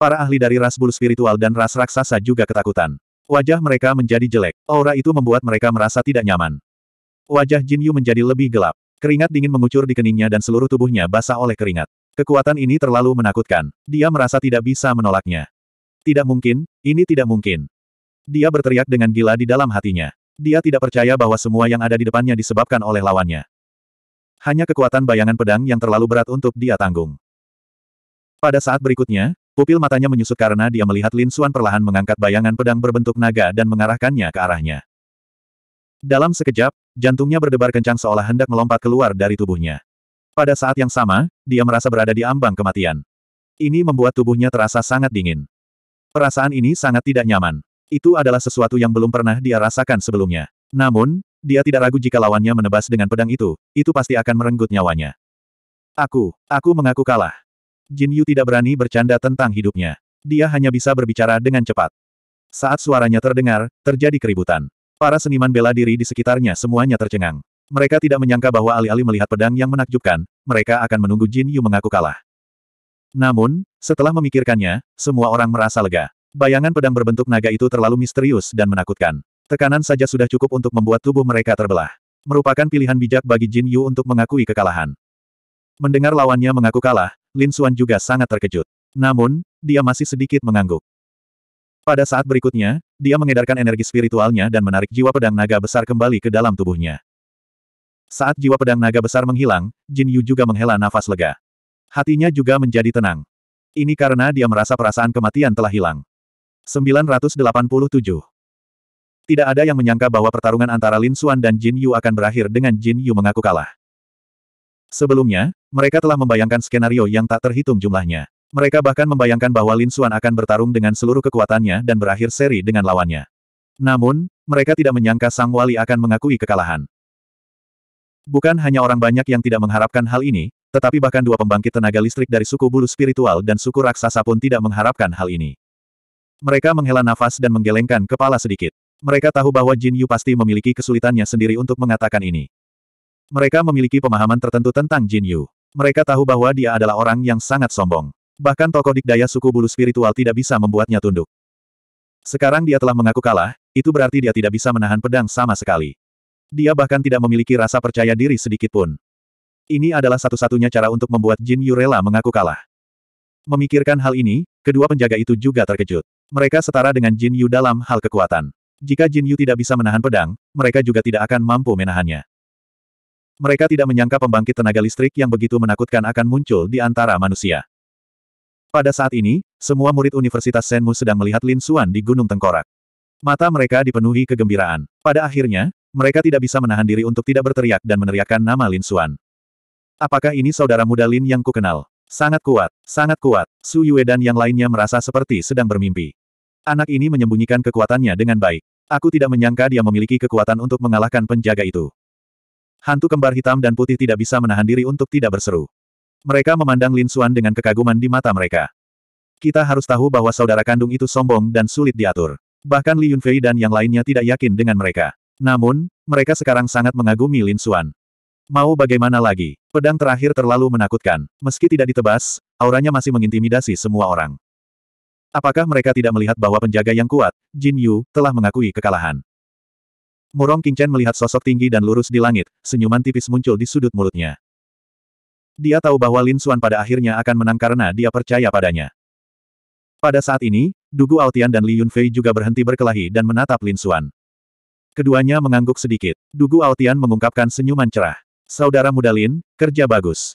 A: Para ahli dari ras bulu spiritual dan ras raksasa juga ketakutan. Wajah mereka menjadi jelek, aura itu membuat mereka merasa tidak nyaman. Wajah Jin Yu menjadi lebih gelap. Keringat dingin mengucur di keningnya dan seluruh tubuhnya basah oleh keringat. Kekuatan ini terlalu menakutkan. Dia merasa tidak bisa menolaknya. Tidak mungkin, ini tidak mungkin. Dia berteriak dengan gila di dalam hatinya. Dia tidak percaya bahwa semua yang ada di depannya disebabkan oleh lawannya. Hanya kekuatan bayangan pedang yang terlalu berat untuk dia tanggung. Pada saat berikutnya, pupil matanya menyusut karena dia melihat Lin Xuan perlahan mengangkat bayangan pedang berbentuk naga dan mengarahkannya ke arahnya. Dalam sekejap, jantungnya berdebar kencang seolah hendak melompat keluar dari tubuhnya. Pada saat yang sama, dia merasa berada di ambang kematian. Ini membuat tubuhnya terasa sangat dingin. Perasaan ini sangat tidak nyaman. Itu adalah sesuatu yang belum pernah dia rasakan sebelumnya. Namun, dia tidak ragu jika lawannya menebas dengan pedang itu, itu pasti akan merenggut nyawanya. Aku, aku mengaku kalah. Jin Yu tidak berani bercanda tentang hidupnya. Dia hanya bisa berbicara dengan cepat. Saat suaranya terdengar, terjadi keributan. Para seniman bela diri di sekitarnya semuanya tercengang. Mereka tidak menyangka bahwa alih-alih melihat pedang yang menakjubkan, mereka akan menunggu Jin Yu mengaku kalah. Namun, setelah memikirkannya, semua orang merasa lega. Bayangan pedang berbentuk naga itu terlalu misterius dan menakutkan. Tekanan saja sudah cukup untuk membuat tubuh mereka terbelah. Merupakan pilihan bijak bagi Jin Yu untuk mengakui kekalahan. Mendengar lawannya mengaku kalah, Lin Xuan juga sangat terkejut. Namun, dia masih sedikit mengangguk. Pada saat berikutnya, dia mengedarkan energi spiritualnya dan menarik jiwa pedang naga besar kembali ke dalam tubuhnya. Saat jiwa pedang naga besar menghilang, Jin Yu juga menghela nafas lega. Hatinya juga menjadi tenang. Ini karena dia merasa perasaan kematian telah hilang. 987. Tidak ada yang menyangka bahwa pertarungan antara Lin Xuan dan Jin Yu akan berakhir dengan Jin Yu mengaku kalah. Sebelumnya, mereka telah membayangkan skenario yang tak terhitung jumlahnya. Mereka bahkan membayangkan bahwa Lin Xuan akan bertarung dengan seluruh kekuatannya dan berakhir seri dengan lawannya. Namun, mereka tidak menyangka Sang Wali akan mengakui kekalahan. Bukan hanya orang banyak yang tidak mengharapkan hal ini, tetapi bahkan dua pembangkit tenaga listrik dari suku bulu spiritual dan suku raksasa pun tidak mengharapkan hal ini. Mereka menghela nafas dan menggelengkan kepala sedikit. Mereka tahu bahwa Jin Yu pasti memiliki kesulitannya sendiri untuk mengatakan ini. Mereka memiliki pemahaman tertentu tentang Jin Yu. Mereka tahu bahwa dia adalah orang yang sangat sombong. Bahkan tokoh dikdaya suku bulu spiritual tidak bisa membuatnya tunduk. Sekarang dia telah mengaku kalah, itu berarti dia tidak bisa menahan pedang sama sekali. Dia bahkan tidak memiliki rasa percaya diri sedikit pun. Ini adalah satu-satunya cara untuk membuat Jin Yurela mengaku kalah. Memikirkan hal ini, kedua penjaga itu juga terkejut. Mereka setara dengan Jin Yu dalam hal kekuatan. Jika Jin Yu tidak bisa menahan pedang, mereka juga tidak akan mampu menahannya. Mereka tidak menyangka pembangkit tenaga listrik yang begitu menakutkan akan muncul di antara manusia. Pada saat ini, semua murid Universitas Senmu sedang melihat Lin Suan di Gunung Tengkorak. Mata mereka dipenuhi kegembiraan. Pada akhirnya, mereka tidak bisa menahan diri untuk tidak berteriak dan meneriakkan nama Lin Suan. Apakah ini saudara muda Lin yang kukenal? Sangat kuat, sangat kuat. Su Yue dan yang lainnya merasa seperti sedang bermimpi. Anak ini menyembunyikan kekuatannya dengan baik. Aku tidak menyangka dia memiliki kekuatan untuk mengalahkan penjaga itu. Hantu kembar hitam dan putih tidak bisa menahan diri untuk tidak berseru. Mereka memandang Lin Xuan dengan kekaguman di mata mereka. Kita harus tahu bahwa saudara kandung itu sombong dan sulit diatur. Bahkan Li Yunfei dan yang lainnya tidak yakin dengan mereka. Namun, mereka sekarang sangat mengagumi Lin Xuan. Mau bagaimana lagi, pedang terakhir terlalu menakutkan. Meski tidak ditebas, auranya masih mengintimidasi semua orang. Apakah mereka tidak melihat bahwa penjaga yang kuat, Jin Yu, telah mengakui kekalahan? Murong Qingchen melihat sosok tinggi dan lurus di langit, senyuman tipis muncul di sudut mulutnya. Dia tahu bahwa Lin Suan pada akhirnya akan menang karena dia percaya padanya. Pada saat ini, Dugu Altian dan Li Yunfei juga berhenti berkelahi dan menatap Lin Suan. Keduanya mengangguk sedikit. Dugu Altian mengungkapkan senyuman cerah. Saudara muda Lin, kerja bagus.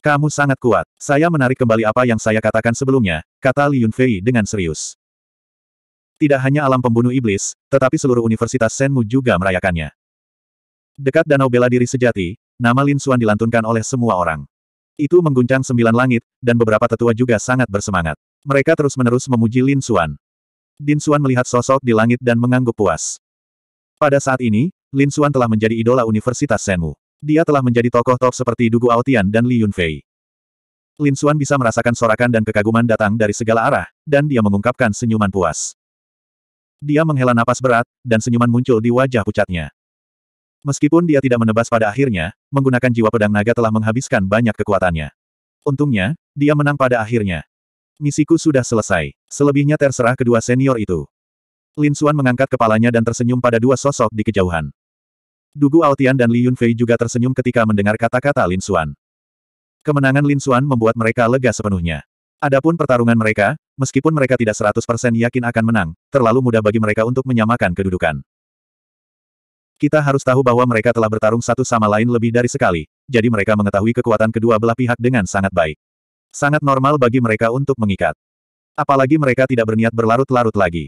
A: Kamu sangat kuat. Saya menarik kembali apa yang saya katakan sebelumnya, kata Li Yunfei dengan serius. Tidak hanya alam pembunuh iblis, tetapi seluruh Universitas Senmu juga merayakannya. Dekat Danau Bela Diri Sejati, nama Lin Suan dilantunkan oleh semua orang. Itu mengguncang sembilan langit, dan beberapa tetua juga sangat bersemangat. Mereka terus-menerus memuji Lin Xuan. Lin Xuan melihat sosok di langit dan mengangguk puas. Pada saat ini, Lin Xuan telah menjadi idola Universitas Senmu. Dia telah menjadi tokoh top seperti Dugu Aotian dan Li Yunfei. Lin Xuan bisa merasakan sorakan dan kekaguman datang dari segala arah, dan dia mengungkapkan senyuman puas. Dia menghela napas berat, dan senyuman muncul di wajah pucatnya. Meskipun dia tidak menebas pada akhirnya, menggunakan jiwa pedang naga telah menghabiskan banyak kekuatannya. Untungnya, dia menang pada akhirnya. Misiku sudah selesai. Selebihnya terserah kedua senior itu. Lin Xuan mengangkat kepalanya dan tersenyum pada dua sosok di kejauhan. Dugu Altian dan Li Yunfei juga tersenyum ketika mendengar kata-kata Lin Xuan. Kemenangan Lin Xuan membuat mereka lega sepenuhnya. Adapun pertarungan mereka, meskipun mereka tidak 100% yakin akan menang, terlalu mudah bagi mereka untuk menyamakan kedudukan. Kita harus tahu bahwa mereka telah bertarung satu sama lain lebih dari sekali, jadi mereka mengetahui kekuatan kedua belah pihak dengan sangat baik. Sangat normal bagi mereka untuk mengikat. Apalagi mereka tidak berniat berlarut-larut lagi.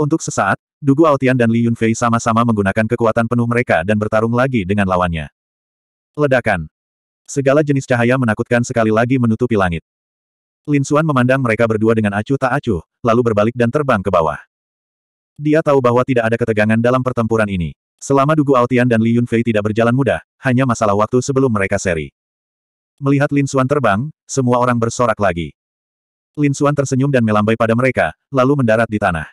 A: Untuk sesaat, Dugu Aotian dan Li Yunfei sama-sama menggunakan kekuatan penuh mereka dan bertarung lagi dengan lawannya. Ledakan. Segala jenis cahaya menakutkan sekali lagi menutupi langit. Lin Xuan memandang mereka berdua dengan acuh tak acuh, lalu berbalik dan terbang ke bawah. Dia tahu bahwa tidak ada ketegangan dalam pertempuran ini. Selama Dugu Altian dan Li Yunfei tidak berjalan mudah, hanya masalah waktu sebelum mereka seri. Melihat Lin Xuan terbang, semua orang bersorak lagi. Lin Xuan tersenyum dan melambai pada mereka, lalu mendarat di tanah.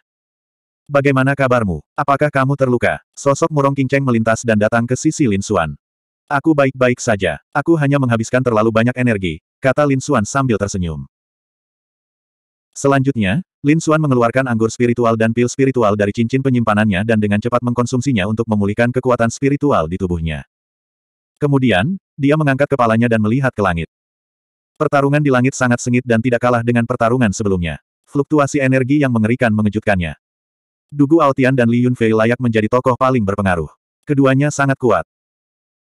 A: Bagaimana kabarmu? Apakah kamu terluka? Sosok murong kinceng melintas dan datang ke sisi Lin Xuan. Aku baik-baik saja. Aku hanya menghabiskan terlalu banyak energi, kata Lin Xuan sambil tersenyum. Selanjutnya, Lin Xuan mengeluarkan anggur spiritual dan pil spiritual dari cincin penyimpanannya dan dengan cepat mengkonsumsinya untuk memulihkan kekuatan spiritual di tubuhnya. Kemudian, dia mengangkat kepalanya dan melihat ke langit. Pertarungan di langit sangat sengit dan tidak kalah dengan pertarungan sebelumnya. Fluktuasi energi yang mengerikan mengejutkannya. Dugu Altian dan Li Yunfei layak menjadi tokoh paling berpengaruh. Keduanya sangat kuat.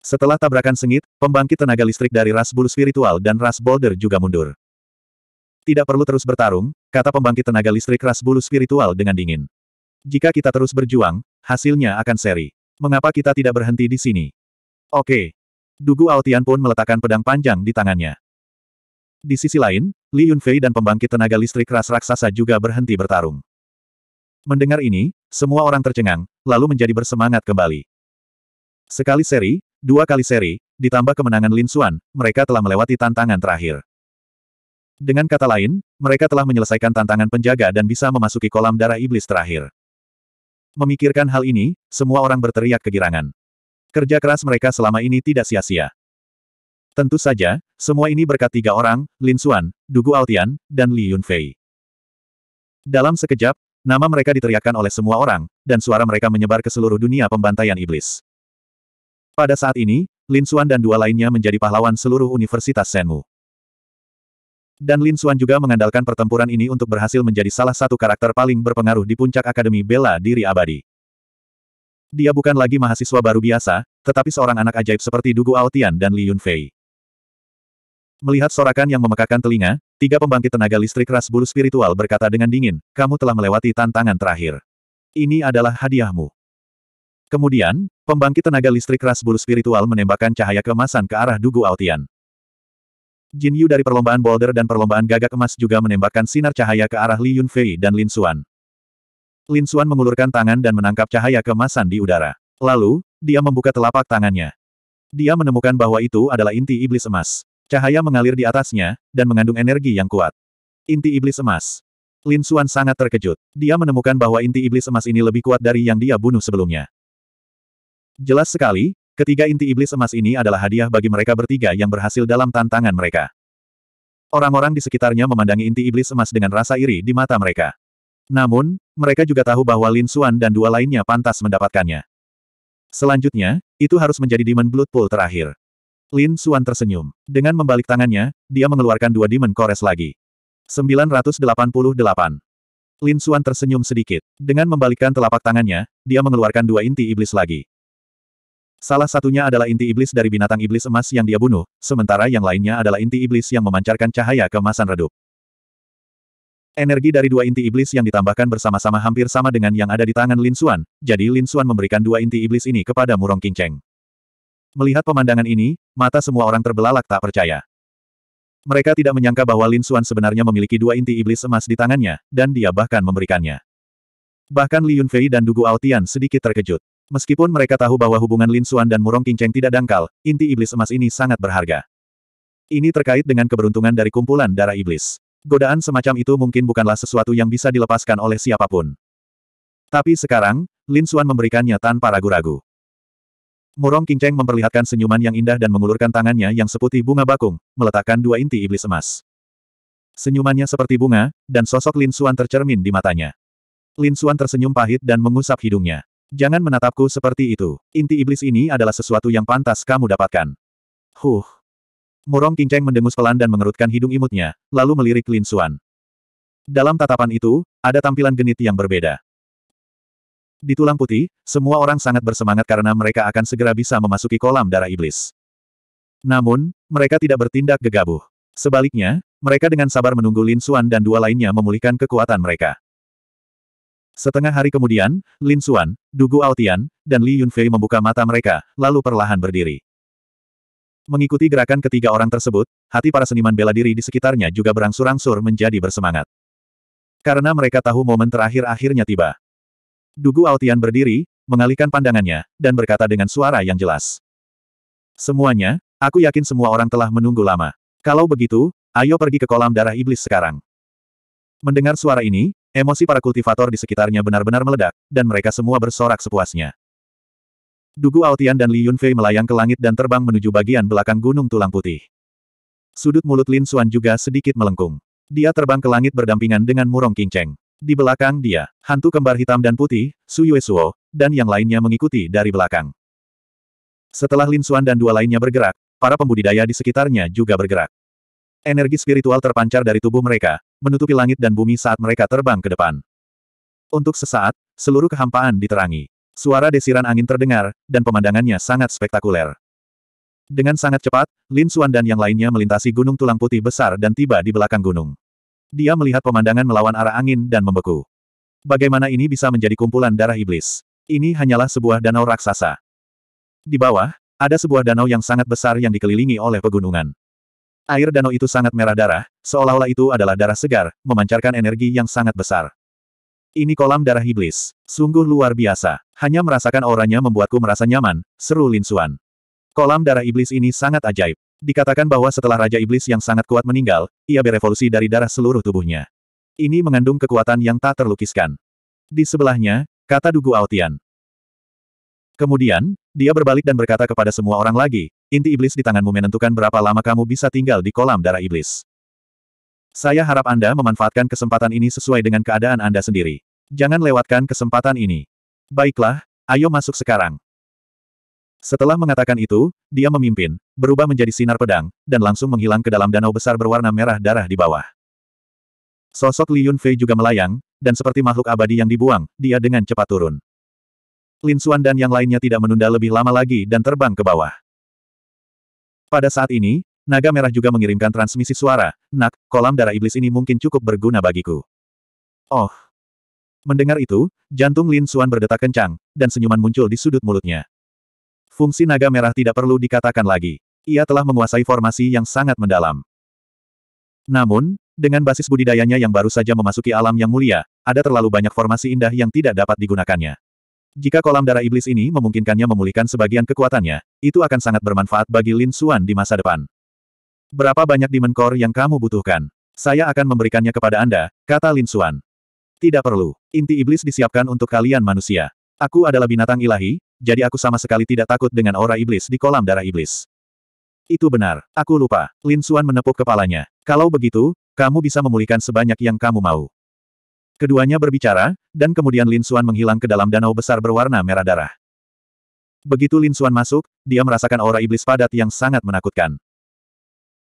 A: Setelah tabrakan sengit, pembangkit tenaga listrik dari ras bulu spiritual dan ras boulder juga mundur. Tidak perlu terus bertarung, kata pembangkit tenaga listrik ras bulu spiritual dengan dingin. Jika kita terus berjuang, hasilnya akan seri. Mengapa kita tidak berhenti di sini? Oke. Dugu Aotian pun meletakkan pedang panjang di tangannya. Di sisi lain, Li Yunfei dan pembangkit tenaga listrik ras raksasa juga berhenti bertarung. Mendengar ini, semua orang tercengang, lalu menjadi bersemangat kembali. Sekali seri, dua kali seri, ditambah kemenangan Lin Xuan, mereka telah melewati tantangan terakhir. Dengan kata lain, mereka telah menyelesaikan tantangan penjaga dan bisa memasuki kolam darah iblis terakhir. Memikirkan hal ini, semua orang berteriak kegirangan. Kerja keras mereka selama ini tidak sia-sia. Tentu saja, semua ini berkat tiga orang, Lin Xuan, Dugu Altian, dan Li Yunfei. Dalam sekejap, nama mereka diteriakkan oleh semua orang, dan suara mereka menyebar ke seluruh dunia pembantaian iblis. Pada saat ini, Lin Xuan dan dua lainnya menjadi pahlawan seluruh Universitas Senmu. Dan Lin Xuan juga mengandalkan pertempuran ini untuk berhasil menjadi salah satu karakter paling berpengaruh di puncak Akademi Bela Diri Abadi. Dia bukan lagi mahasiswa baru biasa, tetapi seorang anak ajaib seperti Dugu Aotian dan Li Yunfei. Melihat sorakan yang memekakan telinga, tiga pembangkit tenaga listrik ras bulu spiritual berkata dengan dingin, kamu telah melewati tantangan terakhir. Ini adalah hadiahmu. Kemudian, pembangkit tenaga listrik ras bulu spiritual menembakkan cahaya kemasan ke arah Dugu Aotian. Jin Yu dari perlombaan boulder dan perlombaan gagak emas juga menembakkan sinar cahaya ke arah Li Yunfei dan Lin Xuan. Lin Xuan mengulurkan tangan dan menangkap cahaya kemasan di udara. Lalu, dia membuka telapak tangannya. Dia menemukan bahwa itu adalah inti iblis emas. Cahaya mengalir di atasnya, dan mengandung energi yang kuat. Inti iblis emas. Lin Xuan sangat terkejut. Dia menemukan bahwa inti iblis emas ini lebih kuat dari yang dia bunuh sebelumnya. Jelas sekali, Ketiga inti iblis emas ini adalah hadiah bagi mereka bertiga yang berhasil dalam tantangan mereka. Orang-orang di sekitarnya memandangi inti iblis emas dengan rasa iri di mata mereka. Namun, mereka juga tahu bahwa Lin Xuan dan dua lainnya pantas mendapatkannya. Selanjutnya, itu harus menjadi Demon Blood Pool terakhir. Lin Xuan tersenyum. Dengan membalik tangannya, dia mengeluarkan dua Demon Kores lagi. 988. Lin Xuan tersenyum sedikit. Dengan membalikkan telapak tangannya, dia mengeluarkan dua inti iblis lagi. Salah satunya adalah inti iblis dari binatang iblis emas yang dia bunuh, sementara yang lainnya adalah inti iblis yang memancarkan cahaya kemasan redup. Energi dari dua inti iblis yang ditambahkan bersama-sama hampir sama dengan yang ada di tangan Lin Xuan, jadi Lin Xuan memberikan dua inti iblis ini kepada Murong Kinceng. Melihat pemandangan ini, mata semua orang terbelalak tak percaya. Mereka tidak menyangka bahwa Lin Xuan sebenarnya memiliki dua inti iblis emas di tangannya, dan dia bahkan memberikannya. Bahkan Li Yunfei dan Dugu Altian sedikit terkejut. Meskipun mereka tahu bahwa hubungan Lin Xuan dan Murong Qingcheng tidak dangkal, inti iblis emas ini sangat berharga. Ini terkait dengan keberuntungan dari kumpulan darah iblis. Godaan semacam itu mungkin bukanlah sesuatu yang bisa dilepaskan oleh siapapun. Tapi sekarang, Lin Xuan memberikannya tanpa ragu-ragu. Murong Qingcheng memperlihatkan senyuman yang indah dan mengulurkan tangannya yang seputih bunga bakung, meletakkan dua inti iblis emas. Senyumannya seperti bunga, dan sosok Lin Xuan tercermin di matanya. Lin Xuan tersenyum pahit dan mengusap hidungnya. Jangan menatapku seperti itu. Inti iblis ini adalah sesuatu yang pantas kamu dapatkan. Huh. Murong Kinceng mendengus pelan dan mengerutkan hidung imutnya, lalu melirik Lin Suan. Dalam tatapan itu, ada tampilan genit yang berbeda. Di tulang putih, semua orang sangat bersemangat karena mereka akan segera bisa memasuki kolam darah iblis. Namun, mereka tidak bertindak gegabah. Sebaliknya, mereka dengan sabar menunggu Lin Xuan dan dua lainnya memulihkan kekuatan mereka. Setengah hari kemudian, Lin Xuan, Dugu Aotian, dan Li Yunfei membuka mata mereka, lalu perlahan berdiri. Mengikuti gerakan ketiga orang tersebut, hati para seniman bela diri di sekitarnya juga berangsur-angsur menjadi bersemangat. Karena mereka tahu momen terakhir akhirnya tiba. Dugu Aotian berdiri, mengalihkan pandangannya, dan berkata dengan suara yang jelas. Semuanya, aku yakin semua orang telah menunggu lama. Kalau begitu, ayo pergi ke kolam darah iblis sekarang. Mendengar suara ini, Emosi para kultivator di sekitarnya benar-benar meledak, dan mereka semua bersorak sepuasnya. Dugu Aotian dan Li Yunfei melayang ke langit dan terbang menuju bagian belakang gunung tulang putih. Sudut mulut Lin Xuan juga sedikit melengkung. Dia terbang ke langit berdampingan dengan Murong Kinceng. Di belakang dia, hantu kembar hitam dan putih, Su Yue Suo, dan yang lainnya mengikuti dari belakang. Setelah Lin Xuan dan dua lainnya bergerak, para pembudidaya di sekitarnya juga bergerak. Energi spiritual terpancar dari tubuh mereka, menutupi langit dan bumi saat mereka terbang ke depan. Untuk sesaat, seluruh kehampaan diterangi. Suara desiran angin terdengar, dan pemandangannya sangat spektakuler. Dengan sangat cepat, Lin Xuan dan yang lainnya melintasi gunung tulang putih besar dan tiba di belakang gunung. Dia melihat pemandangan melawan arah angin dan membeku. Bagaimana ini bisa menjadi kumpulan darah iblis? Ini hanyalah sebuah danau raksasa. Di bawah, ada sebuah danau yang sangat besar yang dikelilingi oleh pegunungan. Air danau itu sangat merah darah, seolah-olah itu adalah darah segar, memancarkan energi yang sangat besar. Ini kolam darah iblis. Sungguh luar biasa. Hanya merasakan auranya membuatku merasa nyaman, seru Lin Suan. Kolam darah iblis ini sangat ajaib. Dikatakan bahwa setelah Raja Iblis yang sangat kuat meninggal, ia berevolusi dari darah seluruh tubuhnya. Ini mengandung kekuatan yang tak terlukiskan. Di sebelahnya, kata Dugu Aotian. Kemudian, dia berbalik dan berkata kepada semua orang lagi, Inti iblis di tanganmu menentukan berapa lama kamu bisa tinggal di kolam darah iblis. Saya harap Anda memanfaatkan kesempatan ini sesuai dengan keadaan Anda sendiri. Jangan lewatkan kesempatan ini. Baiklah, ayo masuk sekarang. Setelah mengatakan itu, dia memimpin, berubah menjadi sinar pedang, dan langsung menghilang ke dalam danau besar berwarna merah darah di bawah. Sosok Li Yunfei juga melayang, dan seperti makhluk abadi yang dibuang, dia dengan cepat turun. Lin Xuan dan yang lainnya tidak menunda lebih lama lagi dan terbang ke bawah. Pada saat ini, naga merah juga mengirimkan transmisi suara, nak, kolam darah iblis ini mungkin cukup berguna bagiku. Oh. Mendengar itu, jantung Lin Xuan berdetak kencang, dan senyuman muncul di sudut mulutnya. Fungsi naga merah tidak perlu dikatakan lagi. Ia telah menguasai formasi yang sangat mendalam. Namun, dengan basis budidayanya yang baru saja memasuki alam yang mulia, ada terlalu banyak formasi indah yang tidak dapat digunakannya. Jika kolam darah iblis ini memungkinkannya memulihkan sebagian kekuatannya, itu akan sangat bermanfaat bagi Lin Suan di masa depan. Berapa banyak Demon core yang kamu butuhkan? Saya akan memberikannya kepada Anda, kata Lin Suan. Tidak perlu. Inti iblis disiapkan untuk kalian manusia. Aku adalah binatang ilahi, jadi aku sama sekali tidak takut dengan aura iblis di kolam darah iblis. Itu benar. Aku lupa. Lin Suan menepuk kepalanya. Kalau begitu, kamu bisa memulihkan sebanyak yang kamu mau. Keduanya berbicara, dan kemudian Lin Xuan menghilang ke dalam danau besar berwarna merah darah. Begitu Lin Xuan masuk, dia merasakan aura iblis padat yang sangat menakutkan.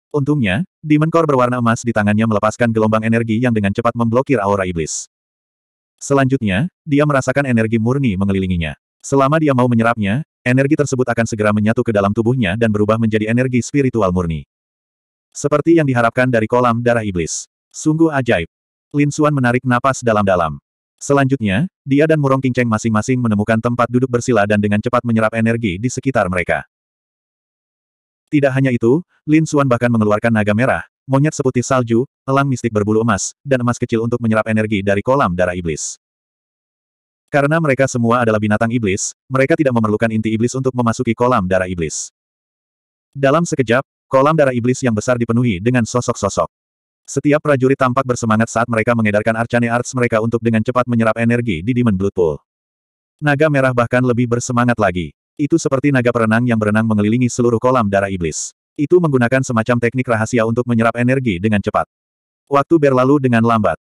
A: Untungnya, Demon Core berwarna emas di tangannya melepaskan gelombang energi yang dengan cepat memblokir aura iblis. Selanjutnya, dia merasakan energi murni mengelilinginya. Selama dia mau menyerapnya, energi tersebut akan segera menyatu ke dalam tubuhnya dan berubah menjadi energi spiritual murni. Seperti yang diharapkan dari kolam darah iblis. Sungguh ajaib. Lin Xuan menarik napas dalam-dalam. Selanjutnya, dia dan Murong Qingcheng masing-masing menemukan tempat duduk bersila dan dengan cepat menyerap energi di sekitar mereka. Tidak hanya itu, Lin Xuan bahkan mengeluarkan naga merah, monyet seputih salju, elang mistik berbulu emas, dan emas kecil untuk menyerap energi dari kolam darah iblis. Karena mereka semua adalah binatang iblis, mereka tidak memerlukan inti iblis untuk memasuki kolam darah iblis. Dalam sekejap, kolam darah iblis yang besar dipenuhi dengan sosok-sosok. Setiap prajurit tampak bersemangat saat mereka mengedarkan Arcane Arts mereka untuk dengan cepat menyerap energi di Demon Blood Pool. Naga merah bahkan lebih bersemangat lagi. Itu seperti naga perenang yang berenang mengelilingi seluruh kolam darah iblis. Itu menggunakan semacam teknik rahasia untuk menyerap energi dengan cepat. Waktu berlalu dengan lambat.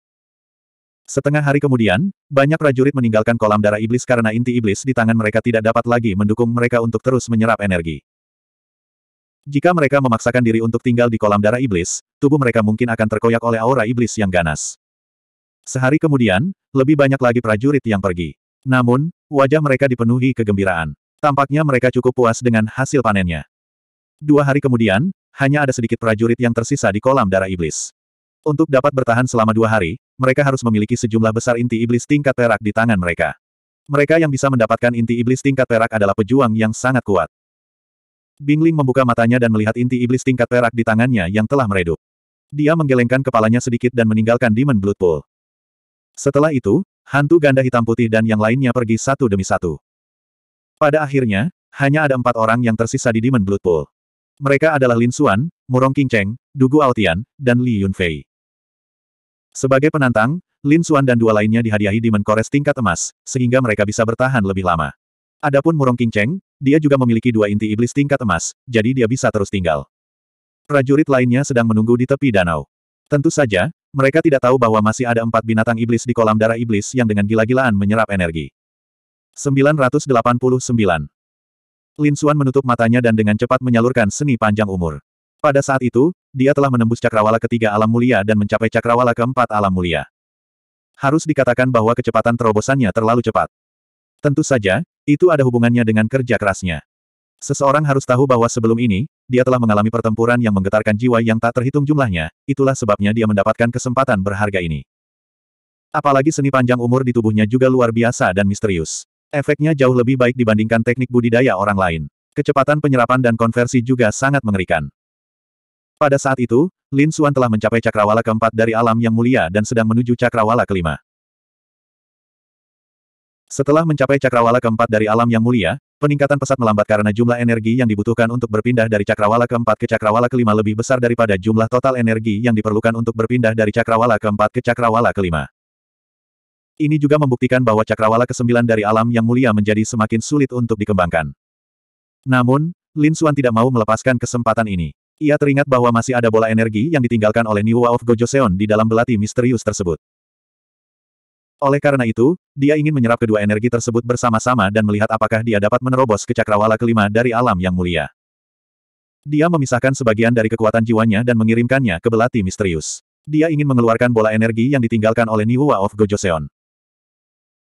A: Setengah hari kemudian, banyak prajurit meninggalkan kolam darah iblis karena inti iblis di tangan mereka tidak dapat lagi mendukung mereka untuk terus menyerap energi. Jika mereka memaksakan diri untuk tinggal di kolam darah iblis, tubuh mereka mungkin akan terkoyak oleh aura iblis yang ganas. Sehari kemudian, lebih banyak lagi prajurit yang pergi. Namun, wajah mereka dipenuhi kegembiraan. Tampaknya mereka cukup puas dengan hasil panennya. Dua hari kemudian, hanya ada sedikit prajurit yang tersisa di kolam darah iblis. Untuk dapat bertahan selama dua hari, mereka harus memiliki sejumlah besar inti iblis tingkat perak di tangan mereka. Mereka yang bisa mendapatkan inti iblis tingkat perak adalah pejuang yang sangat kuat. Bingling membuka matanya dan melihat inti iblis tingkat perak di tangannya yang telah meredup. Dia menggelengkan kepalanya sedikit dan meninggalkan Demon Blood Pool. Setelah itu, hantu ganda hitam putih dan yang lainnya pergi satu demi satu. Pada akhirnya, hanya ada empat orang yang tersisa di Demon Blood Pool. Mereka adalah Lin Xuan, Murong King Cheng, Dugu Altian, dan Li Yunfei. Sebagai penantang, Lin Xuan dan dua lainnya dihadiahi Demon Kores tingkat emas, sehingga mereka bisa bertahan lebih lama. Adapun Murong King dia juga memiliki dua inti iblis tingkat emas, jadi dia bisa terus tinggal. Prajurit lainnya sedang menunggu di tepi danau. Tentu saja, mereka tidak tahu bahwa masih ada empat binatang iblis di kolam darah iblis yang dengan gila-gilaan menyerap energi. 989. Lin Xuan menutup matanya dan dengan cepat menyalurkan seni panjang umur. Pada saat itu, dia telah menembus cakrawala ketiga alam mulia dan mencapai cakrawala keempat alam mulia. Harus dikatakan bahwa kecepatan terobosannya terlalu cepat. Tentu saja, itu ada hubungannya dengan kerja kerasnya. Seseorang harus tahu bahwa sebelum ini, dia telah mengalami pertempuran yang menggetarkan jiwa yang tak terhitung jumlahnya, itulah sebabnya dia mendapatkan kesempatan berharga ini. Apalagi seni panjang umur di tubuhnya juga luar biasa dan misterius. Efeknya jauh lebih baik dibandingkan teknik budidaya orang lain. Kecepatan penyerapan dan konversi juga sangat mengerikan. Pada saat itu, Lin Xuan telah mencapai cakrawala keempat dari alam yang mulia dan sedang menuju cakrawala kelima. Setelah mencapai cakrawala keempat dari alam yang mulia, peningkatan pesat melambat karena jumlah energi yang dibutuhkan untuk berpindah dari cakrawala keempat ke cakrawala kelima lebih besar daripada jumlah total energi yang diperlukan untuk berpindah dari cakrawala keempat ke cakrawala kelima. Ini juga membuktikan bahwa cakrawala kesembilan dari alam yang mulia menjadi semakin sulit untuk dikembangkan. Namun, Lin Xuan tidak mau melepaskan kesempatan ini. Ia teringat bahwa masih ada bola energi yang ditinggalkan oleh Niwa of Gojoseon di dalam belati misterius tersebut. Oleh karena itu, dia ingin menyerap kedua energi tersebut bersama-sama dan melihat apakah dia dapat menerobos ke cakrawala kelima dari alam yang mulia. Dia memisahkan sebagian dari kekuatan jiwanya dan mengirimkannya ke belati misterius. Dia ingin mengeluarkan bola energi yang ditinggalkan oleh Niwa of Gojoseon.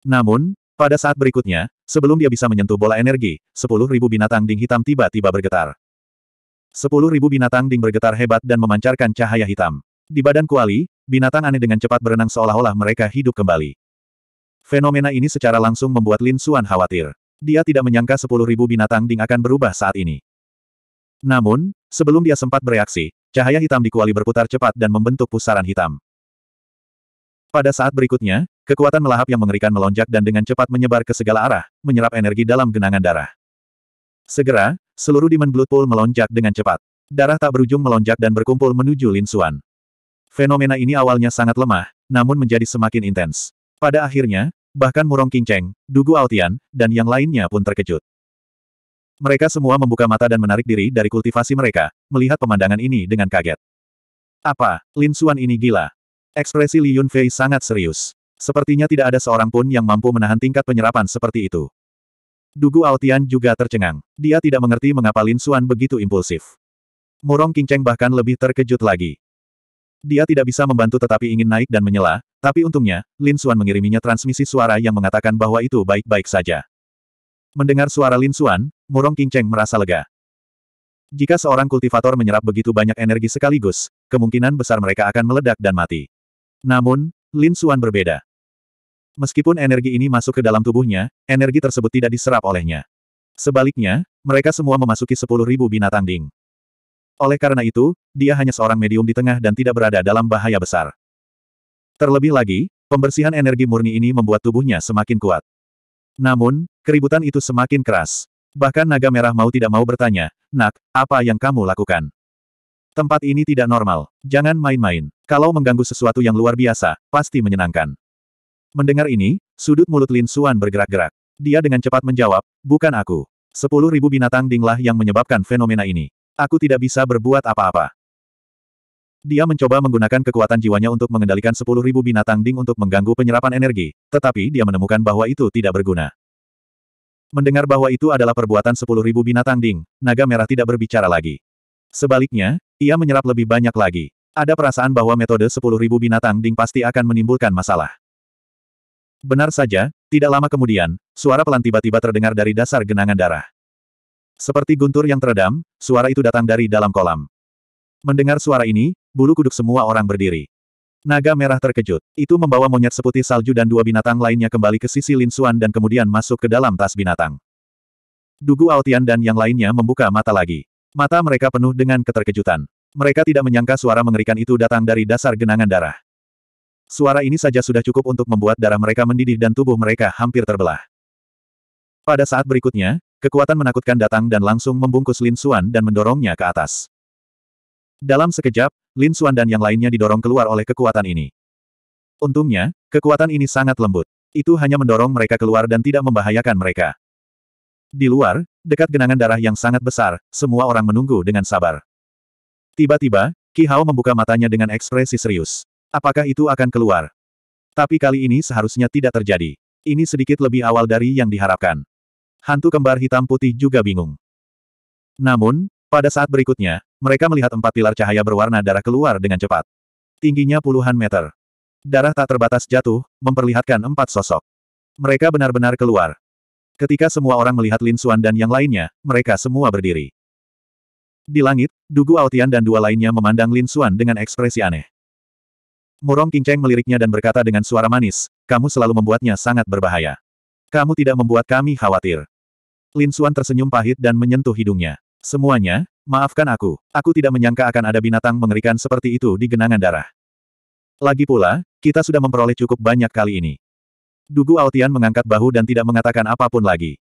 A: Namun, pada saat berikutnya, sebelum dia bisa menyentuh bola energi, 10.000 binatang ding hitam tiba-tiba bergetar. 10.000 binatang ding bergetar hebat dan memancarkan cahaya hitam. Di badan kuali, binatang aneh dengan cepat berenang seolah-olah mereka hidup kembali. Fenomena ini secara langsung membuat Lin Xuan khawatir. Dia tidak menyangka sepuluh ribu binatang ding akan berubah saat ini. Namun, sebelum dia sempat bereaksi, cahaya hitam di kuali berputar cepat dan membentuk pusaran hitam. Pada saat berikutnya, kekuatan melahap yang mengerikan melonjak dan dengan cepat menyebar ke segala arah, menyerap energi dalam genangan darah. Segera, seluruh Demon Blood Pool melonjak dengan cepat. Darah tak berujung melonjak dan berkumpul menuju Lin Xuan. Fenomena ini awalnya sangat lemah, namun menjadi semakin intens. Pada akhirnya, bahkan Murong Kingceng, Dugu Aotian, dan yang lainnya pun terkejut. Mereka semua membuka mata dan menarik diri dari kultivasi mereka, melihat pemandangan ini dengan kaget. Apa, Lin Xuan ini gila? Ekspresi Li Yunfei sangat serius. Sepertinya tidak ada seorang pun yang mampu menahan tingkat penyerapan seperti itu. Dugu Aotian juga tercengang. Dia tidak mengerti mengapa Lin Xuan begitu impulsif. Murong Kingceng bahkan lebih terkejut lagi. Dia tidak bisa membantu tetapi ingin naik dan menyela, tapi untungnya, Lin Xuan mengiriminya transmisi suara yang mengatakan bahwa itu baik-baik saja. Mendengar suara Lin Xuan, Murong King Cheng merasa lega. Jika seorang kultivator menyerap begitu banyak energi sekaligus, kemungkinan besar mereka akan meledak dan mati. Namun, Lin Xuan berbeda. Meskipun energi ini masuk ke dalam tubuhnya, energi tersebut tidak diserap olehnya. Sebaliknya, mereka semua memasuki 10.000 binatang ding. Oleh karena itu, dia hanya seorang medium di tengah dan tidak berada dalam bahaya besar. Terlebih lagi, pembersihan energi murni ini membuat tubuhnya semakin kuat. Namun, keributan itu semakin keras. Bahkan naga merah mau tidak mau bertanya, Nak, apa yang kamu lakukan? Tempat ini tidak normal. Jangan main-main. Kalau mengganggu sesuatu yang luar biasa, pasti menyenangkan. Mendengar ini, sudut mulut Lin Suan bergerak-gerak. Dia dengan cepat menjawab, bukan aku. Sepuluh ribu binatang dinglah yang menyebabkan fenomena ini. Aku tidak bisa berbuat apa-apa. Dia mencoba menggunakan kekuatan jiwanya untuk mengendalikan 10.000 binatang ding untuk mengganggu penyerapan energi, tetapi dia menemukan bahwa itu tidak berguna. Mendengar bahwa itu adalah perbuatan 10.000 binatang ding, naga merah tidak berbicara lagi. Sebaliknya, ia menyerap lebih banyak lagi. Ada perasaan bahwa metode 10.000 binatang ding pasti akan menimbulkan masalah. Benar saja, tidak lama kemudian, suara pelan tiba-tiba terdengar dari dasar genangan darah. Seperti guntur yang teredam, suara itu datang dari dalam kolam. Mendengar suara ini, bulu kuduk semua orang berdiri. Naga merah terkejut. Itu membawa monyet seputih salju dan dua binatang lainnya kembali ke sisi Lin Suan dan kemudian masuk ke dalam tas binatang. Dugu Aotian dan yang lainnya membuka mata lagi. Mata mereka penuh dengan keterkejutan. Mereka tidak menyangka suara mengerikan itu datang dari dasar genangan darah. Suara ini saja sudah cukup untuk membuat darah mereka mendidih dan tubuh mereka hampir terbelah. Pada saat berikutnya, Kekuatan menakutkan datang dan langsung membungkus Lin Xuan dan mendorongnya ke atas. Dalam sekejap, Lin Xuan dan yang lainnya didorong keluar oleh kekuatan ini. Untungnya, kekuatan ini sangat lembut. Itu hanya mendorong mereka keluar dan tidak membahayakan mereka. Di luar, dekat genangan darah yang sangat besar, semua orang menunggu dengan sabar. Tiba-tiba, Ki Hao membuka matanya dengan ekspresi serius. Apakah itu akan keluar? Tapi kali ini seharusnya tidak terjadi. Ini sedikit lebih awal dari yang diharapkan hantu kembar hitam putih juga bingung. Namun, pada saat berikutnya, mereka melihat empat pilar cahaya berwarna darah keluar dengan cepat. Tingginya puluhan meter. Darah tak terbatas jatuh, memperlihatkan empat sosok. Mereka benar-benar keluar. Ketika semua orang melihat Lin Xuan dan yang lainnya, mereka semua berdiri. Di langit, Dugu Aotian dan dua lainnya memandang Lin Xuan dengan ekspresi aneh. Murong Qingcheng meliriknya dan berkata dengan suara manis, kamu selalu membuatnya sangat berbahaya. Kamu tidak membuat kami khawatir. Lin Suan tersenyum pahit dan menyentuh hidungnya. Semuanya, maafkan aku. Aku tidak menyangka akan ada binatang mengerikan seperti itu di genangan darah. Lagi pula, kita sudah memperoleh cukup banyak kali ini. Dugu Aotian mengangkat bahu dan tidak mengatakan apapun lagi.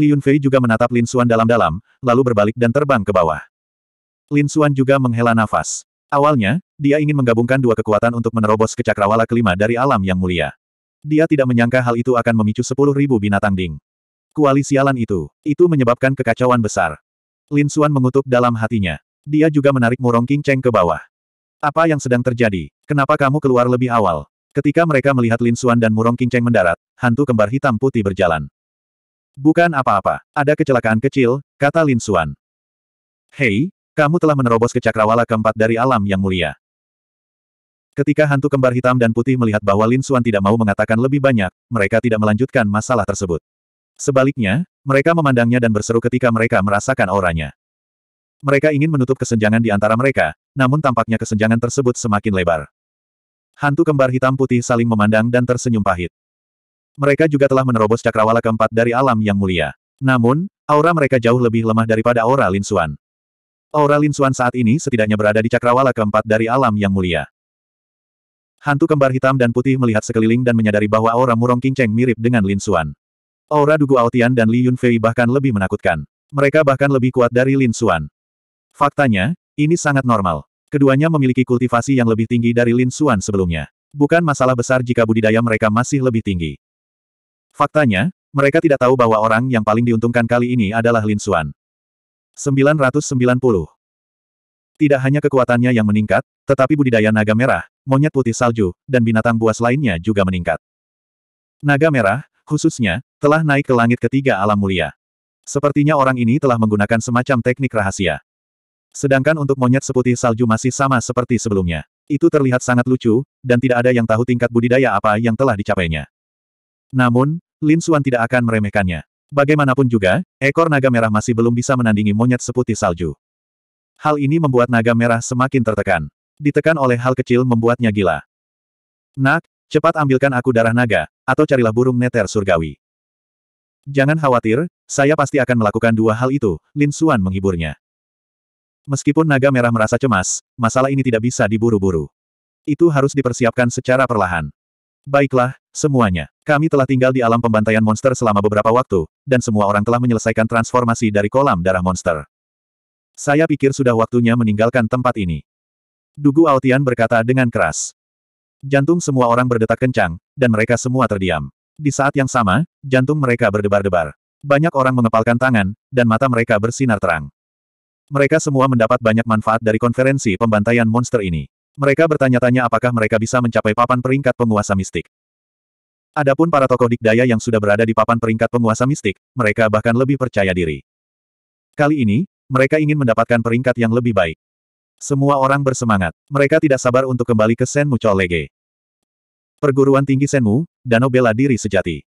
A: Li Yunfei juga menatap Lin Suan dalam-dalam, lalu berbalik dan terbang ke bawah. Lin Suan juga menghela nafas. Awalnya, dia ingin menggabungkan dua kekuatan untuk menerobos ke cakrawala kelima dari alam yang mulia. Dia tidak menyangka hal itu akan memicu sepuluh ribu binatang ding. Kuali sialan itu. Itu menyebabkan kekacauan besar. Lin Xuan mengutuk dalam hatinya. Dia juga menarik Murong King Cheng ke bawah. Apa yang sedang terjadi? Kenapa kamu keluar lebih awal? Ketika mereka melihat Lin Xuan dan Murong King Cheng mendarat, hantu kembar hitam putih berjalan. Bukan apa-apa. Ada kecelakaan kecil, kata Lin Xuan. Hei, kamu telah menerobos ke cakrawala keempat dari alam yang mulia. Ketika hantu kembar hitam dan putih melihat bahwa Lin Xuan tidak mau mengatakan lebih banyak, mereka tidak melanjutkan masalah tersebut. Sebaliknya, mereka memandangnya dan berseru ketika mereka merasakan auranya. Mereka ingin menutup kesenjangan di antara mereka, namun tampaknya kesenjangan tersebut semakin lebar. Hantu kembar hitam putih saling memandang dan tersenyum pahit. Mereka juga telah menerobos cakrawala keempat dari alam yang mulia. Namun, aura mereka jauh lebih lemah daripada aura Lin Xuan. Aura Lin Xuan saat ini setidaknya berada di cakrawala keempat dari alam yang mulia. Hantu kembar hitam dan putih melihat sekeliling dan menyadari bahwa aura Murong Kinceng mirip dengan Lin Xuan. Aura Dugu Aotian dan Li Yunfei bahkan lebih menakutkan. Mereka bahkan lebih kuat dari Lin Xuan. Faktanya, ini sangat normal. Keduanya memiliki kultivasi yang lebih tinggi dari Lin Xuan sebelumnya. Bukan masalah besar jika budidaya mereka masih lebih tinggi. Faktanya, mereka tidak tahu bahwa orang yang paling diuntungkan kali ini adalah Lin Xuan. 990. Tidak hanya kekuatannya yang meningkat, tetapi budidaya naga merah, monyet putih salju, dan binatang buas lainnya juga meningkat. Naga merah, khususnya, telah naik ke langit ketiga alam mulia. Sepertinya orang ini telah menggunakan semacam teknik rahasia. Sedangkan untuk monyet seputih salju masih sama seperti sebelumnya. Itu terlihat sangat lucu, dan tidak ada yang tahu tingkat budidaya apa yang telah dicapainya. Namun, Lin Xuan tidak akan meremehkannya. Bagaimanapun juga, ekor naga merah masih belum bisa menandingi monyet seputih salju. Hal ini membuat naga merah semakin tertekan. Ditekan oleh hal kecil membuatnya gila. Nak, cepat ambilkan aku darah naga, atau carilah burung neter surgawi. Jangan khawatir, saya pasti akan melakukan dua hal itu, Lin Xuan menghiburnya. Meskipun naga merah merasa cemas, masalah ini tidak bisa diburu-buru. Itu harus dipersiapkan secara perlahan. Baiklah, semuanya. Kami telah tinggal di alam pembantaian monster selama beberapa waktu, dan semua orang telah menyelesaikan transformasi dari kolam darah monster. Saya pikir sudah waktunya meninggalkan tempat ini. Dugu Altian berkata dengan keras. Jantung semua orang berdetak kencang, dan mereka semua terdiam. Di saat yang sama, jantung mereka berdebar-debar. Banyak orang mengepalkan tangan, dan mata mereka bersinar terang. Mereka semua mendapat banyak manfaat dari konferensi pembantaian monster ini. Mereka bertanya-tanya apakah mereka bisa mencapai papan peringkat penguasa mistik. Adapun para tokoh dikdaya yang sudah berada di papan peringkat penguasa mistik, mereka bahkan lebih percaya diri. Kali ini, mereka ingin mendapatkan peringkat yang lebih baik. Semua orang bersemangat. Mereka tidak sabar untuk kembali ke Sen Mucho Lege. Perguruan tinggi Senmu, Danau Bela Diri Sejati.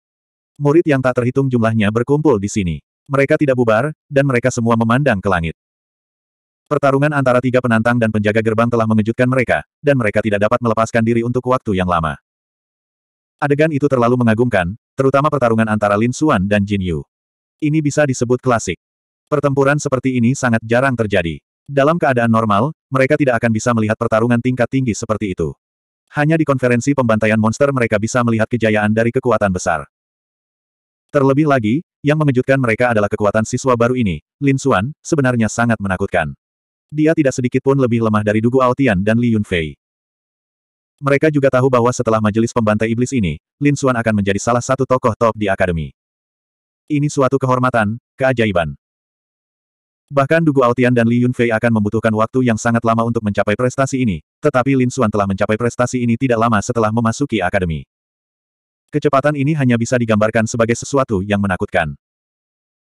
A: Murid yang tak terhitung jumlahnya berkumpul di sini. Mereka tidak bubar, dan mereka semua memandang ke langit. Pertarungan antara tiga penantang dan penjaga gerbang telah mengejutkan mereka, dan mereka tidak dapat melepaskan diri untuk waktu yang lama. Adegan itu terlalu mengagumkan, terutama pertarungan antara Lin Xuan dan Jin Yu. Ini bisa disebut klasik. Pertempuran seperti ini sangat jarang terjadi. Dalam keadaan normal, mereka tidak akan bisa melihat pertarungan tingkat tinggi seperti itu. Hanya di konferensi pembantaian monster mereka bisa melihat kejayaan dari kekuatan besar. Terlebih lagi, yang mengejutkan mereka adalah kekuatan siswa baru ini, Lin Xuan, sebenarnya sangat menakutkan. Dia tidak sedikit pun lebih lemah dari Dugu Altian dan Li Yunfei. Mereka juga tahu bahwa setelah majelis pembantai iblis ini, Lin Xuan akan menjadi salah satu tokoh top di akademi. Ini suatu kehormatan, keajaiban. Bahkan Dugu Altian dan Li Yunfei akan membutuhkan waktu yang sangat lama untuk mencapai prestasi ini, tetapi Lin Xuan telah mencapai prestasi ini tidak lama setelah memasuki akademi. Kecepatan ini hanya bisa digambarkan sebagai sesuatu yang menakutkan.